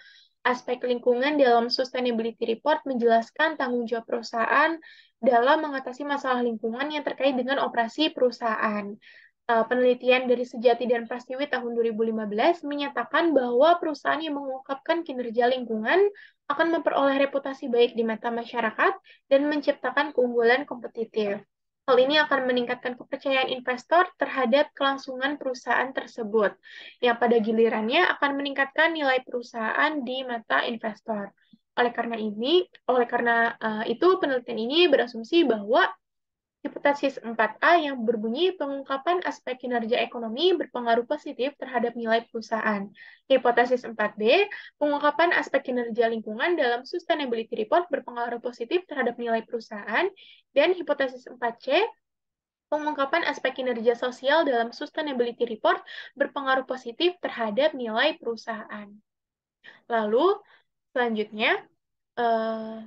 Aspek lingkungan dalam Sustainability Report menjelaskan tanggung jawab perusahaan dalam mengatasi masalah lingkungan yang terkait dengan operasi perusahaan. Eh, penelitian dari Sejati dan Prastiwi tahun 2015 menyatakan bahwa perusahaan yang mengungkapkan kinerja lingkungan akan memperoleh reputasi baik di mata masyarakat dan menciptakan keunggulan kompetitif. Hal ini akan meningkatkan kepercayaan investor terhadap kelangsungan perusahaan tersebut, yang pada gilirannya akan meningkatkan nilai perusahaan di mata investor. Oleh karena ini, oleh karena uh, itu penelitian ini berasumsi bahwa Hipotesis 4A yang berbunyi pengungkapan aspek kinerja ekonomi berpengaruh positif terhadap nilai perusahaan. Hipotesis 4B, pengungkapan aspek kinerja lingkungan dalam sustainability report berpengaruh positif terhadap nilai perusahaan. Dan hipotesis 4C, pengungkapan aspek kinerja sosial dalam sustainability report berpengaruh positif terhadap nilai perusahaan. Lalu, selanjutnya, uh,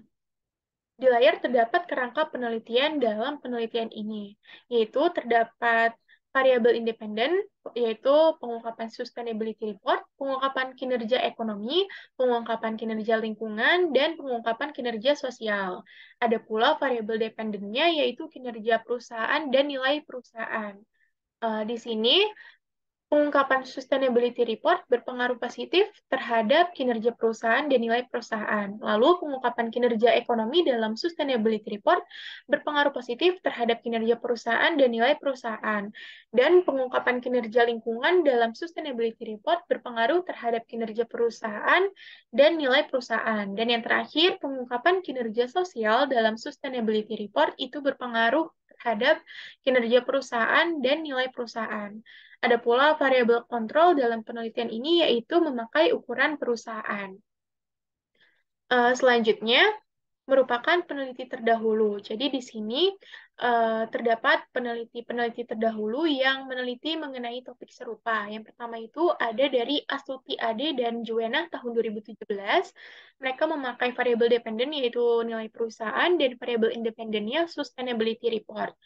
di layar terdapat kerangka penelitian dalam penelitian ini, yaitu terdapat variabel independen, yaitu pengungkapan sustainability report, pengungkapan kinerja ekonomi, pengungkapan kinerja lingkungan, dan pengungkapan kinerja sosial. Ada pula variabel dependennya, yaitu kinerja perusahaan dan nilai perusahaan. Uh, di sini pengungkapan sustainability report berpengaruh positif terhadap kinerja perusahaan dan nilai perusahaan. Lalu, pengungkapan kinerja ekonomi dalam sustainability report berpengaruh positif terhadap kinerja perusahaan dan nilai perusahaan. Dan pengungkapan kinerja lingkungan dalam sustainability report berpengaruh terhadap kinerja perusahaan dan nilai perusahaan. Dan yang terakhir, pengungkapan kinerja sosial dalam sustainability report itu berpengaruh terhadap kinerja perusahaan dan nilai perusahaan. Ada pula variabel kontrol dalam penelitian ini yaitu memakai ukuran perusahaan. Eh, selanjutnya, merupakan peneliti terdahulu. Jadi di sini eh, terdapat peneliti-peneliti terdahulu yang meneliti mengenai topik serupa. Yang pertama itu ada dari Astuti Ade dan Juwena tahun 2017. Mereka memakai variabel dependen yaitu nilai perusahaan dan variabel independennya sustainability report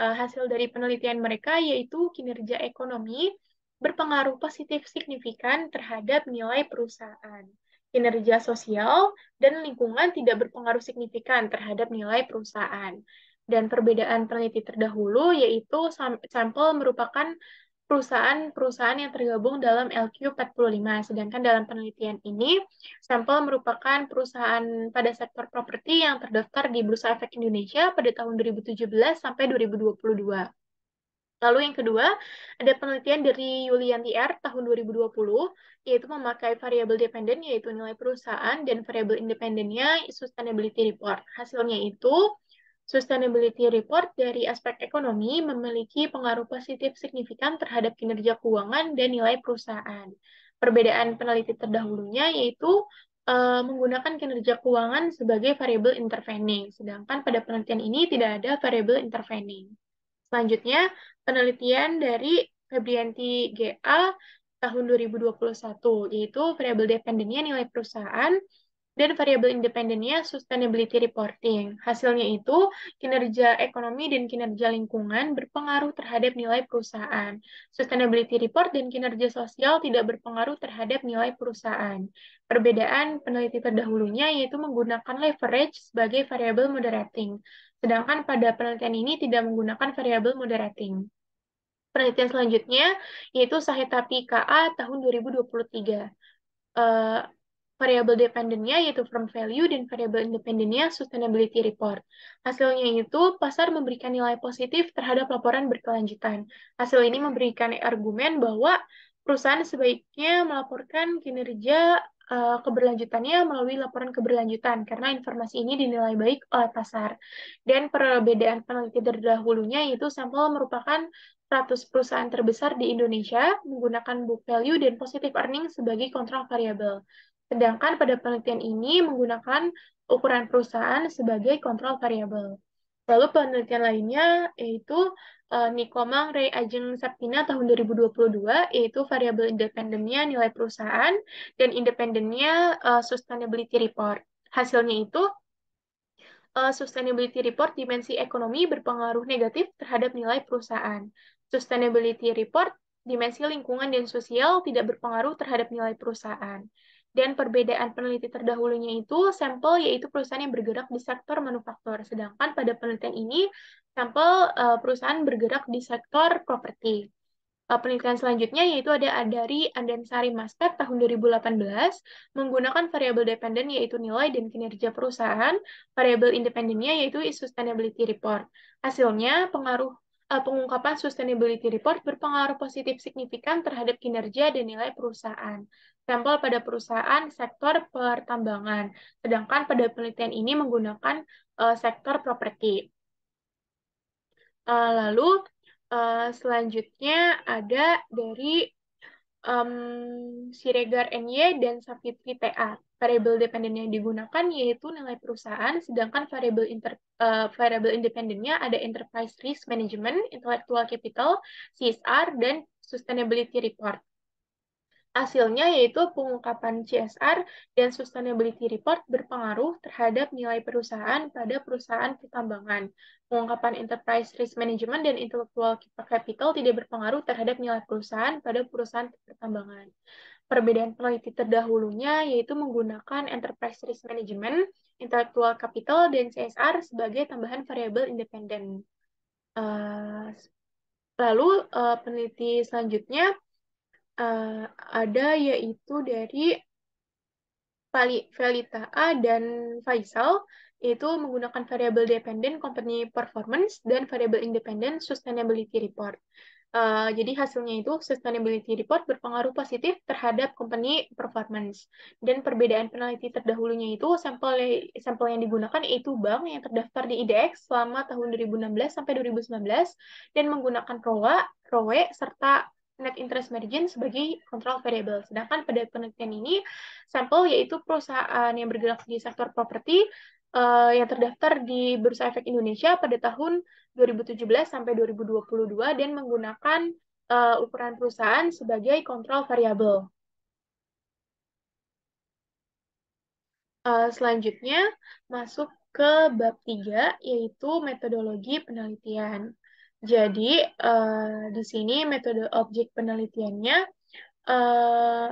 uh, hasil dari penelitian mereka yaitu kinerja ekonomi berpengaruh positif signifikan terhadap nilai perusahaan. Kinerja sosial dan lingkungan tidak berpengaruh signifikan terhadap nilai perusahaan. Dan perbedaan peneliti terdahulu yaitu sampel merupakan perusahaan-perusahaan yang tergabung dalam LQ45. Sedangkan dalam penelitian ini, sampel merupakan perusahaan pada sektor properti yang terdaftar di Bursa Efek Indonesia pada tahun 2017 sampai 2022. Lalu yang kedua, ada penelitian dari Yulianti R tahun 2020, yaitu memakai variabel dependen, yaitu nilai perusahaan, dan variabel independennya Sustainability Report. Hasilnya itu, Sustainability Report dari aspek ekonomi memiliki pengaruh positif signifikan terhadap kinerja keuangan dan nilai perusahaan. Perbedaan peneliti terdahulunya yaitu e, menggunakan kinerja keuangan sebagai variabel intervening, sedangkan pada penelitian ini tidak ada variabel intervening. Selanjutnya, penelitian dari Febrianti GA tahun 2021, yaitu variabel dependennya nilai perusahaan dan variabel independennya sustainability reporting. Hasilnya itu kinerja ekonomi dan kinerja lingkungan berpengaruh terhadap nilai perusahaan. Sustainability report dan kinerja sosial tidak berpengaruh terhadap nilai perusahaan. Perbedaan peneliti terdahulunya yaitu menggunakan leverage sebagai variabel moderating, sedangkan pada penelitian ini tidak menggunakan variabel moderating. Penelitian selanjutnya yaitu Sahetapi KA tahun 2023. Uh, Variable dependennya yaitu firm value dan variable independennya sustainability report. Hasilnya itu pasar memberikan nilai positif terhadap laporan berkelanjutan. Hasil ini memberikan argumen bahwa perusahaan sebaiknya melaporkan kinerja eh, keberlanjutannya melalui laporan keberlanjutan karena informasi ini dinilai baik oleh pasar. Dan perbedaan peneliti terdahulunya yaitu sampel merupakan 100 perusahaan terbesar di Indonesia menggunakan book value dan positive earning sebagai kontrol variabel. Sedangkan pada penelitian ini menggunakan ukuran perusahaan sebagai kontrol variabel. Lalu penelitian lainnya yaitu uh, eh, Nikomang Ray Ajeng Saptina tahun 2022 yaitu variabel independennya nilai perusahaan dan independennya uh, sustainability report. Hasilnya itu uh, sustainability report dimensi ekonomi berpengaruh negatif terhadap nilai perusahaan. Sustainability report dimensi lingkungan dan sosial tidak berpengaruh terhadap nilai perusahaan. Dan perbedaan peneliti terdahulunya itu sampel yaitu perusahaan yang bergerak di sektor manufaktur. Sedangkan pada penelitian ini sampel uh, perusahaan bergerak di sektor properti. Uh, penelitian selanjutnya yaitu ada dari Andensari Master tahun 2018 menggunakan variabel dependen yaitu nilai dan kinerja perusahaan, variabel independennya yaitu sustainability report. Hasilnya pengaruh uh, pengungkapan sustainability report berpengaruh positif signifikan terhadap kinerja dan nilai perusahaan sampel pada perusahaan sektor pertambangan. Sedangkan pada penelitian ini menggunakan uh, sektor properti. Uh, lalu uh, selanjutnya ada dari um, Siregar NY dan Safitri TA. Variable dependen yang digunakan yaitu nilai perusahaan, sedangkan variable inter, uh, variable independennya ada enterprise risk management, intellectual capital, CSR, dan sustainability report. Hasilnya yaitu pengungkapan CSR dan Sustainability Report berpengaruh terhadap nilai perusahaan pada perusahaan pertambangan. Pengungkapan Enterprise Risk Management dan Intellectual Capital tidak berpengaruh terhadap nilai perusahaan pada perusahaan pertambangan. Perbedaan peneliti terdahulunya yaitu menggunakan Enterprise Risk Management, Intellectual Capital, dan CSR sebagai tambahan variabel independen. Uh, Lalu uh, peneliti selanjutnya uh, ada yaitu dari Valita A dan Faisal yaitu menggunakan variabel dependent company performance dan variabel independent sustainability report. Uh, jadi hasilnya itu sustainability report berpengaruh positif terhadap company performance dan perbedaan peneliti terdahulunya itu sampel sampel yang digunakan itu bank yang terdaftar di IDX selama tahun 2016 sampai 2019 dan menggunakan ROA, ROE serta net interest margin sebagai control variable. Sedangkan pada penelitian ini, sampel yaitu perusahaan yang bergerak di sektor properti uh, yang terdaftar di Bursa Efek Indonesia pada tahun 2017 sampai 2022 dan menggunakan uh, ukuran perusahaan sebagai kontrol variable. Uh, selanjutnya masuk ke bab 3 yaitu metodologi penelitian. Jadi uh, di sini metode objek penelitiannya uh,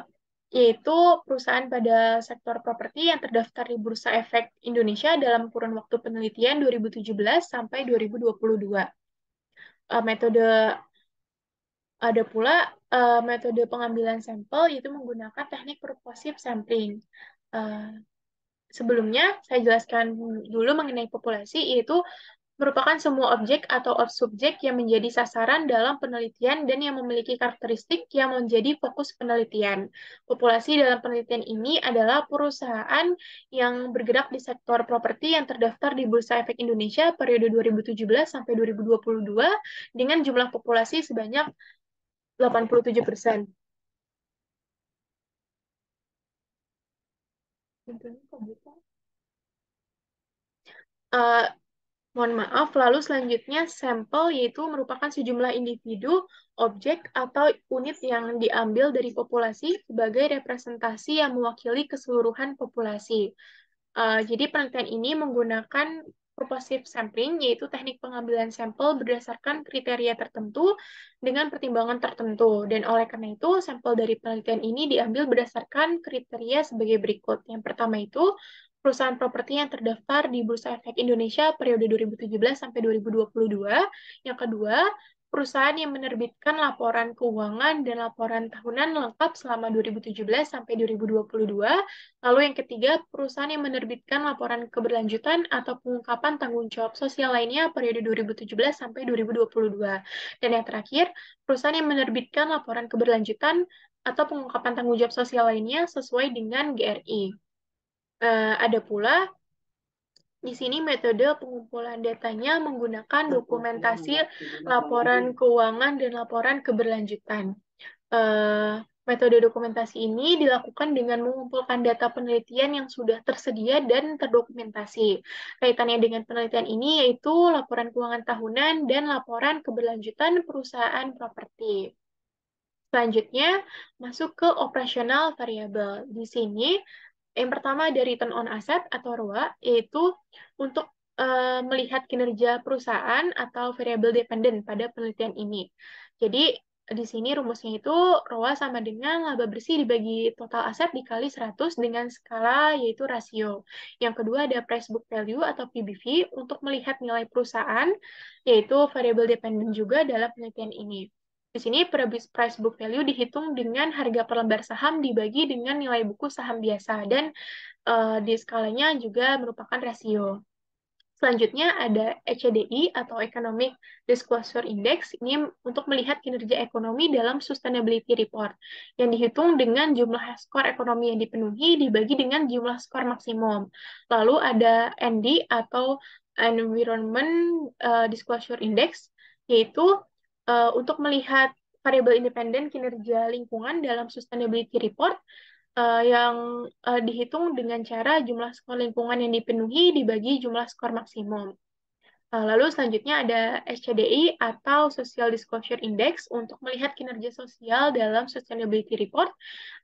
yaitu perusahaan pada sektor properti yang terdaftar di Bursa Efek Indonesia dalam kurun waktu penelitian 2017 sampai 2022. Uh, eh, metode ada pula uh, metode pengambilan sampel yaitu menggunakan teknik purposive sampling. Uh, sebelumnya saya jelaskan dulu mengenai populasi yaitu merupakan semua objek atau subjek yang menjadi sasaran dalam penelitian dan yang memiliki karakteristik yang menjadi fokus penelitian. Populasi dalam penelitian ini adalah perusahaan yang bergerak di sektor properti yang terdaftar di Bursa Efek Indonesia periode 2017 sampai 2022 dengan jumlah populasi sebanyak 87 persen. Uh, Mohon maaf, lalu selanjutnya sampel yaitu merupakan sejumlah individu, objek, atau unit yang diambil dari populasi sebagai representasi yang mewakili keseluruhan populasi. Uh, jadi penelitian ini menggunakan purposive sampling, yaitu teknik pengambilan sampel berdasarkan kriteria tertentu dengan pertimbangan tertentu. Dan oleh karena itu, sampel dari penelitian ini diambil berdasarkan kriteria sebagai berikut. Yang pertama itu, perusahaan properti yang terdaftar di Bursa Efek Indonesia periode 2017 sampai 2022. Yang kedua, perusahaan yang menerbitkan laporan keuangan dan laporan tahunan lengkap selama 2017 sampai 2022. Lalu yang ketiga, perusahaan yang menerbitkan laporan keberlanjutan atau pengungkapan tanggung jawab sosial lainnya periode 2017 sampai 2022. Dan yang terakhir, perusahaan yang menerbitkan laporan keberlanjutan atau pengungkapan tanggung jawab sosial lainnya sesuai dengan GRI. Uh, ada pula di sini metode pengumpulan datanya menggunakan dokumentasi laporan keuangan dan laporan keberlanjutan. Uh, metode dokumentasi ini dilakukan dengan mengumpulkan data penelitian yang sudah tersedia dan terdokumentasi. Kaitannya dengan penelitian ini yaitu laporan keuangan tahunan dan laporan keberlanjutan perusahaan properti. Selanjutnya, masuk ke operasional variabel. Di sini, yang pertama dari return on asset atau ROA, yaitu untuk uh, melihat kinerja perusahaan atau variable dependent pada penelitian ini. Jadi di sini rumusnya itu ROA sama dengan laba bersih dibagi total aset dikali 100 dengan skala yaitu rasio. Yang kedua ada price book value atau PBV untuk melihat nilai perusahaan yaitu variable dependent juga dalam penelitian ini. Di sini price book value dihitung dengan harga per lembar saham dibagi dengan nilai buku saham biasa dan uh, di skalanya juga merupakan rasio. Selanjutnya ada ECDI atau Economic Disclosure Index. Ini untuk melihat kinerja ekonomi dalam Sustainability Report yang dihitung dengan jumlah skor ekonomi yang dipenuhi dibagi dengan jumlah skor maksimum. Lalu ada ND atau Environment eh, Disclosure Index yaitu uh, untuk melihat variabel independen kinerja lingkungan dalam sustainability report uh, yang uh, dihitung dengan cara jumlah skor lingkungan yang dipenuhi dibagi jumlah skor maksimum. Uh, lalu selanjutnya ada SCDI atau Social Disclosure Index untuk melihat kinerja sosial dalam sustainability report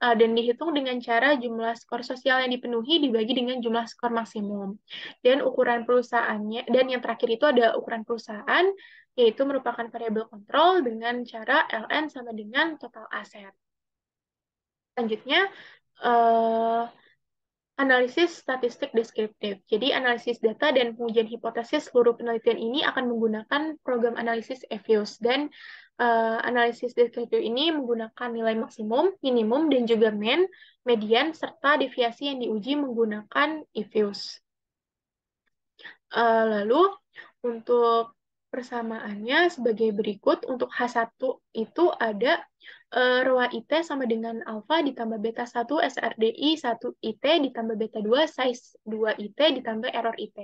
uh, dan dihitung dengan cara jumlah skor sosial yang dipenuhi dibagi dengan jumlah skor maksimum. Dan ukuran perusahaannya dan yang terakhir itu ada ukuran perusahaan yaitu merupakan variabel kontrol dengan cara LN sama dengan total aset. Selanjutnya, uh, analisis statistik deskriptif. Jadi, analisis data dan pengujian hipotesis seluruh penelitian ini akan menggunakan program analisis EFIUS dan uh, analisis deskriptif ini menggunakan nilai maksimum, minimum, dan juga mean, median, serta deviasi yang diuji menggunakan EFIUS. Uh, eh, lalu, untuk persamaannya sebagai berikut. Untuk H1 itu ada e, eh, ROA IT sama dengan alfa ditambah beta 1 SRDI 1 IT ditambah beta 2 size 2 IT ditambah error IT.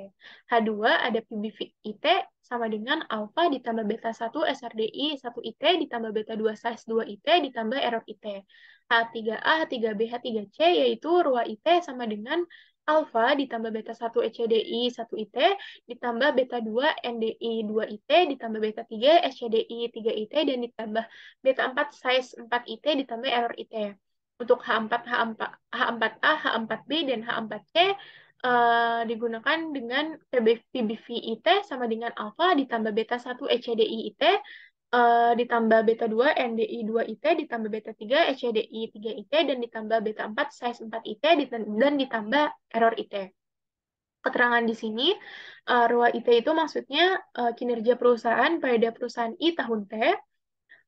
H2 ada PBV IT sama dengan alfa ditambah beta 1 SRDI 1 IT ditambah beta 2 size 2 IT ditambah error IT. H3A, H3B, H3C yaitu ROA IT sama dengan alfa ditambah beta 1 ECDI 1 IT ditambah beta 2 NDI 2 IT ditambah beta 3 ECDI 3 IT dan ditambah beta 4 size 4 IT ditambah error IT. Untuk H4, H4, H4A, H4B, dan H4C uh, eh, digunakan dengan PBV IT sama dengan alfa ditambah beta 1 ECDI IT uh, ditambah beta 2 NDI 2 IT ditambah beta 3 HDI 3 IT dan ditambah beta 4 size 4 IT dan ditambah error IT. Keterangan di sini uh, RUA IT itu maksudnya uh, kinerja perusahaan pada perusahaan I tahun T.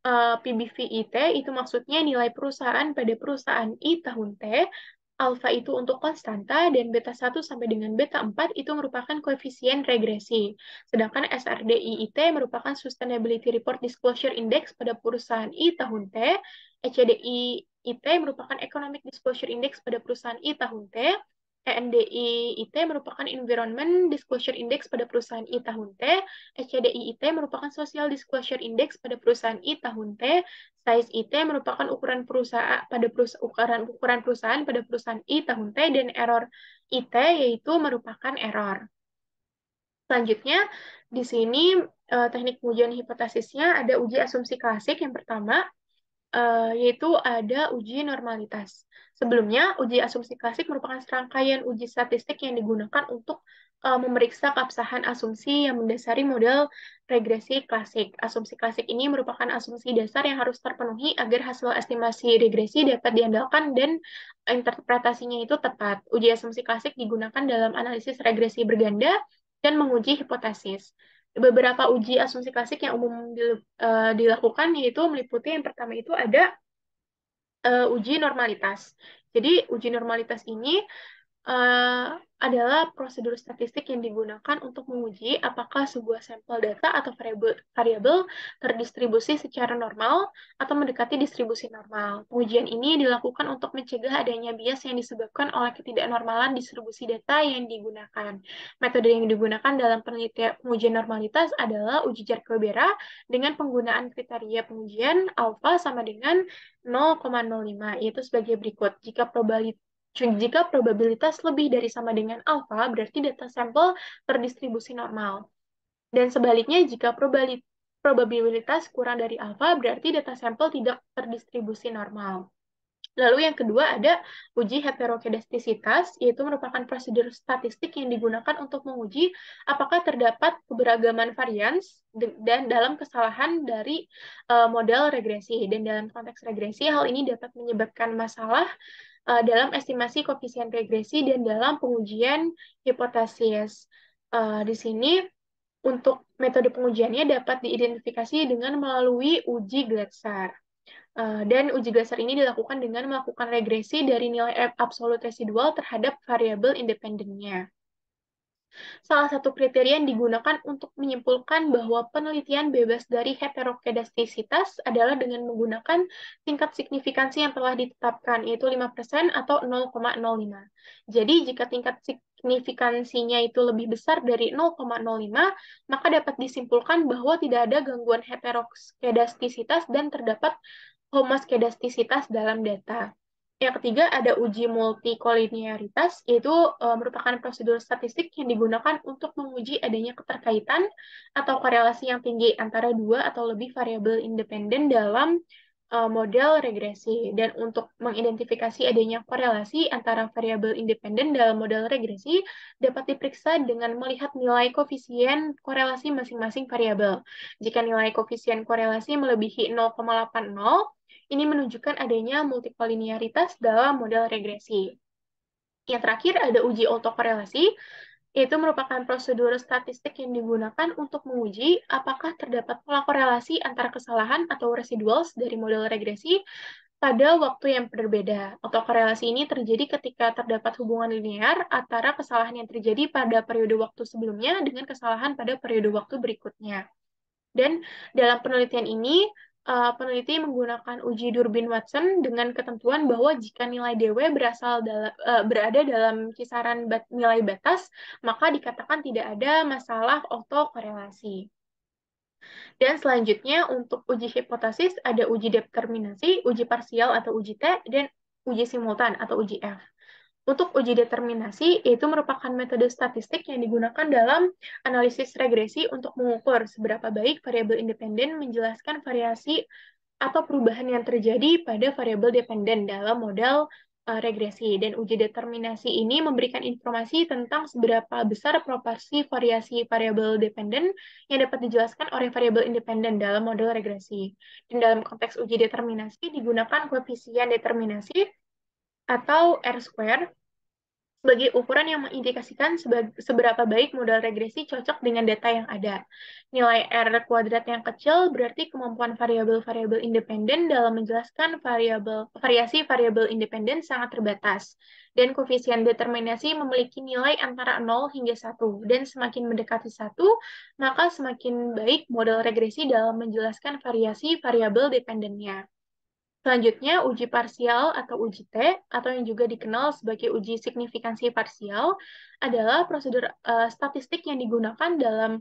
Uh, PBV IT itu maksudnya nilai perusahaan pada perusahaan I tahun T alfa itu untuk konstanta dan beta 1 sampai dengan beta 4 itu merupakan koefisien regresi. Sedangkan SRDIIT merupakan Sustainability Report Disclosure Index pada perusahaan I tahun T, ECDIIT merupakan Economic Disclosure Index pada perusahaan I tahun T, EMDI IT merupakan Environment Disclosure Index pada perusahaan I tahun T, ECDI IT merupakan Social Disclosure Index pada perusahaan I tahun T, Size IT merupakan ukuran perusahaan pada perusahaan ukuran ukuran perusahaan pada perusahaan I tahun T dan error IT yaitu merupakan error. Selanjutnya, di sini eh, teknik pengujian hipotesisnya ada uji asumsi klasik yang pertama, uh, yaitu ada uji normalitas. Sebelumnya, uji asumsi klasik merupakan serangkaian uji statistik yang digunakan untuk uh, memeriksa keabsahan asumsi yang mendasari model regresi klasik. Asumsi klasik ini merupakan asumsi dasar yang harus terpenuhi agar hasil estimasi regresi dapat diandalkan dan interpretasinya itu tepat. Uji asumsi klasik digunakan dalam analisis regresi berganda dan menguji hipotesis beberapa uji asumsi klasik yang umum di, uh, eh, dilakukan yaitu meliputi yang pertama itu ada uh, uji normalitas. Jadi uji normalitas ini Eh, adalah prosedur statistik yang digunakan untuk menguji apakah sebuah sampel data atau variabel terdistribusi secara normal atau mendekati distribusi normal. Pengujian ini dilakukan untuk mencegah adanya bias yang disebabkan oleh ketidaknormalan distribusi data yang digunakan. Metode yang digunakan dalam penelitian pengujian normalitas adalah uji kebera dengan penggunaan kriteria pengujian alfa sama dengan 0,05 yaitu sebagai berikut. Jika probabilitas jika probabilitas lebih dari sama dengan alfa, berarti data sampel terdistribusi normal. Dan sebaliknya, jika probabilitas kurang dari alfa, berarti data sampel tidak terdistribusi normal. Lalu yang kedua ada uji heterokedastisitas, yaitu merupakan prosedur statistik yang digunakan untuk menguji apakah terdapat keberagaman varians dan dalam kesalahan dari eh, model regresi. Dan dalam konteks regresi, hal ini dapat menyebabkan masalah uh, dalam estimasi koefisien regresi dan dalam pengujian hipotesis. Uh, di sini untuk metode pengujiannya dapat diidentifikasi dengan melalui uji Gletser. Uh, eh, dan uji Glaser ini dilakukan dengan melakukan regresi dari nilai absolut residual terhadap variabel independennya. Salah satu kriteria yang digunakan untuk menyimpulkan bahwa penelitian bebas dari heterokedastisitas adalah dengan menggunakan tingkat signifikansi yang telah ditetapkan, yaitu 5% atau 0,05. Jadi, jika tingkat signifikansinya itu lebih besar dari 0,05, maka dapat disimpulkan bahwa tidak ada gangguan heterokedastisitas dan terdapat homoskedastisitas dalam data. Yang ketiga ada uji multikolinearitas, yaitu e, merupakan prosedur statistik yang digunakan untuk menguji adanya keterkaitan atau korelasi yang tinggi antara dua atau lebih variabel independen dalam e, model regresi. Dan untuk mengidentifikasi adanya korelasi antara variabel independen dalam model regresi dapat diperiksa dengan melihat nilai koefisien korelasi masing-masing variabel. Jika nilai koefisien korelasi melebihi 0,80 ini menunjukkan adanya multikolinearitas dalam model regresi. Yang terakhir ada uji autokorelasi, yaitu merupakan prosedur statistik yang digunakan untuk menguji apakah terdapat pola korelasi antara kesalahan atau residuals dari model regresi pada waktu yang berbeda. Autokorelasi ini terjadi ketika terdapat hubungan linear antara kesalahan yang terjadi pada periode waktu sebelumnya dengan kesalahan pada periode waktu berikutnya. Dan dalam penelitian ini, uh, peneliti menggunakan uji Durbin Watson dengan ketentuan bahwa jika nilai DW berasal dalam, uh, eh, berada dalam kisaran bat, nilai batas, maka dikatakan tidak ada masalah autokorelasi. Dan selanjutnya untuk uji hipotesis ada uji determinasi, uji parsial atau uji T, dan uji simultan atau uji F. Untuk uji determinasi, itu merupakan metode statistik yang digunakan dalam analisis regresi untuk mengukur seberapa baik variabel independen menjelaskan variasi atau perubahan yang terjadi pada variabel dependen dalam model uh, regresi. Dan uji determinasi ini memberikan informasi tentang seberapa besar proporsi variasi variabel dependen yang dapat dijelaskan oleh variabel independen dalam model regresi. Dan dalam konteks uji determinasi digunakan koefisien determinasi atau R square sebagai ukuran yang mengindikasikan seberapa baik modal regresi cocok dengan data yang ada. Nilai R kuadrat yang kecil berarti kemampuan variabel-variabel independen dalam menjelaskan variabel variasi variabel independen sangat terbatas. Dan koefisien determinasi memiliki nilai antara 0 hingga 1. Dan semakin mendekati 1, maka semakin baik modal regresi dalam menjelaskan variasi variabel dependennya. Selanjutnya, uji parsial atau uji T, atau yang juga dikenal sebagai uji signifikansi parsial, adalah prosedur uh, statistik yang digunakan dalam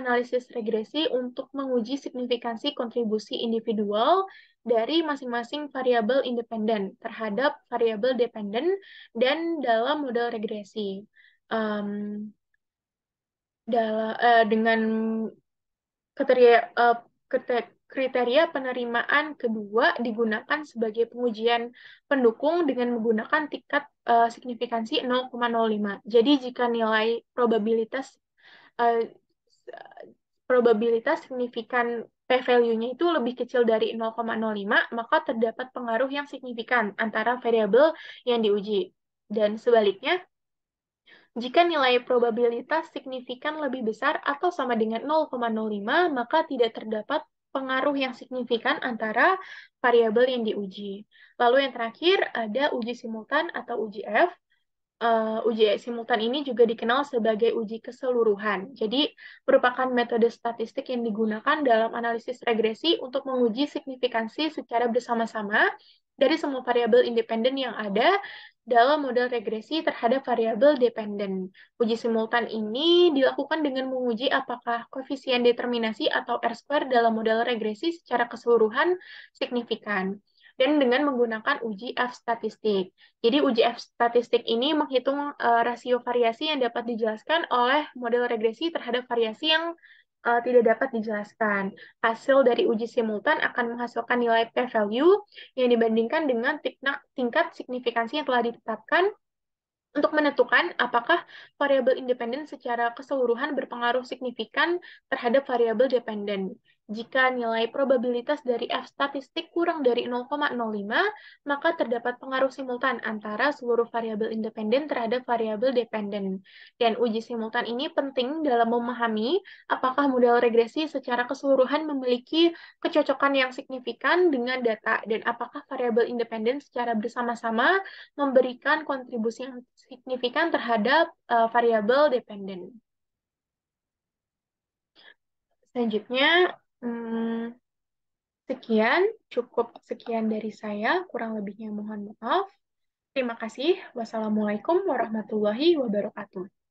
analisis regresi untuk menguji signifikansi kontribusi individual dari masing-masing variabel independen terhadap variabel dependen dan dalam model regresi. Um, dalam, uh, eh, dengan kriteria uh, kriteria penerimaan kedua digunakan sebagai pengujian pendukung dengan menggunakan tingkat uh, signifikansi 0,05. Jadi jika nilai probabilitas uh, probabilitas signifikan p-value-nya itu lebih kecil dari 0,05, maka terdapat pengaruh yang signifikan antara variabel yang diuji. Dan sebaliknya, jika nilai probabilitas signifikan lebih besar atau sama dengan 0,05, maka tidak terdapat pengaruh yang signifikan antara variabel yang diuji. Lalu yang terakhir ada uji simultan atau uji F. Uh, uji simultan ini juga dikenal sebagai uji keseluruhan. Jadi merupakan metode statistik yang digunakan dalam analisis regresi untuk menguji signifikansi secara bersama-sama dari semua variabel independen yang ada dalam model regresi terhadap variabel dependen. Uji simultan ini dilakukan dengan menguji apakah koefisien determinasi atau R-square dalam model regresi secara keseluruhan signifikan dan dengan menggunakan uji F statistik. Jadi uji F statistik ini menghitung uh, rasio variasi yang dapat dijelaskan oleh model regresi terhadap variasi yang uh, tidak dapat dijelaskan. Hasil dari uji simultan akan menghasilkan nilai p-value yang dibandingkan dengan tingkat signifikansi yang telah ditetapkan untuk menentukan apakah variabel independen secara keseluruhan berpengaruh signifikan terhadap variabel dependen. Jika nilai probabilitas dari F statistik kurang dari 0,05, maka terdapat pengaruh simultan antara seluruh variabel independen terhadap variabel dependen. Dan uji simultan ini penting dalam memahami apakah model regresi secara keseluruhan memiliki kecocokan yang signifikan dengan data dan apakah variabel independen secara bersama-sama memberikan kontribusi yang signifikan terhadap uh, variabel dependen. Selanjutnya, Eh, sekian, cukup sekian dari saya. Kurang lebihnya mohon maaf. Terima kasih. Wassalamualaikum warahmatullahi wabarakatuh.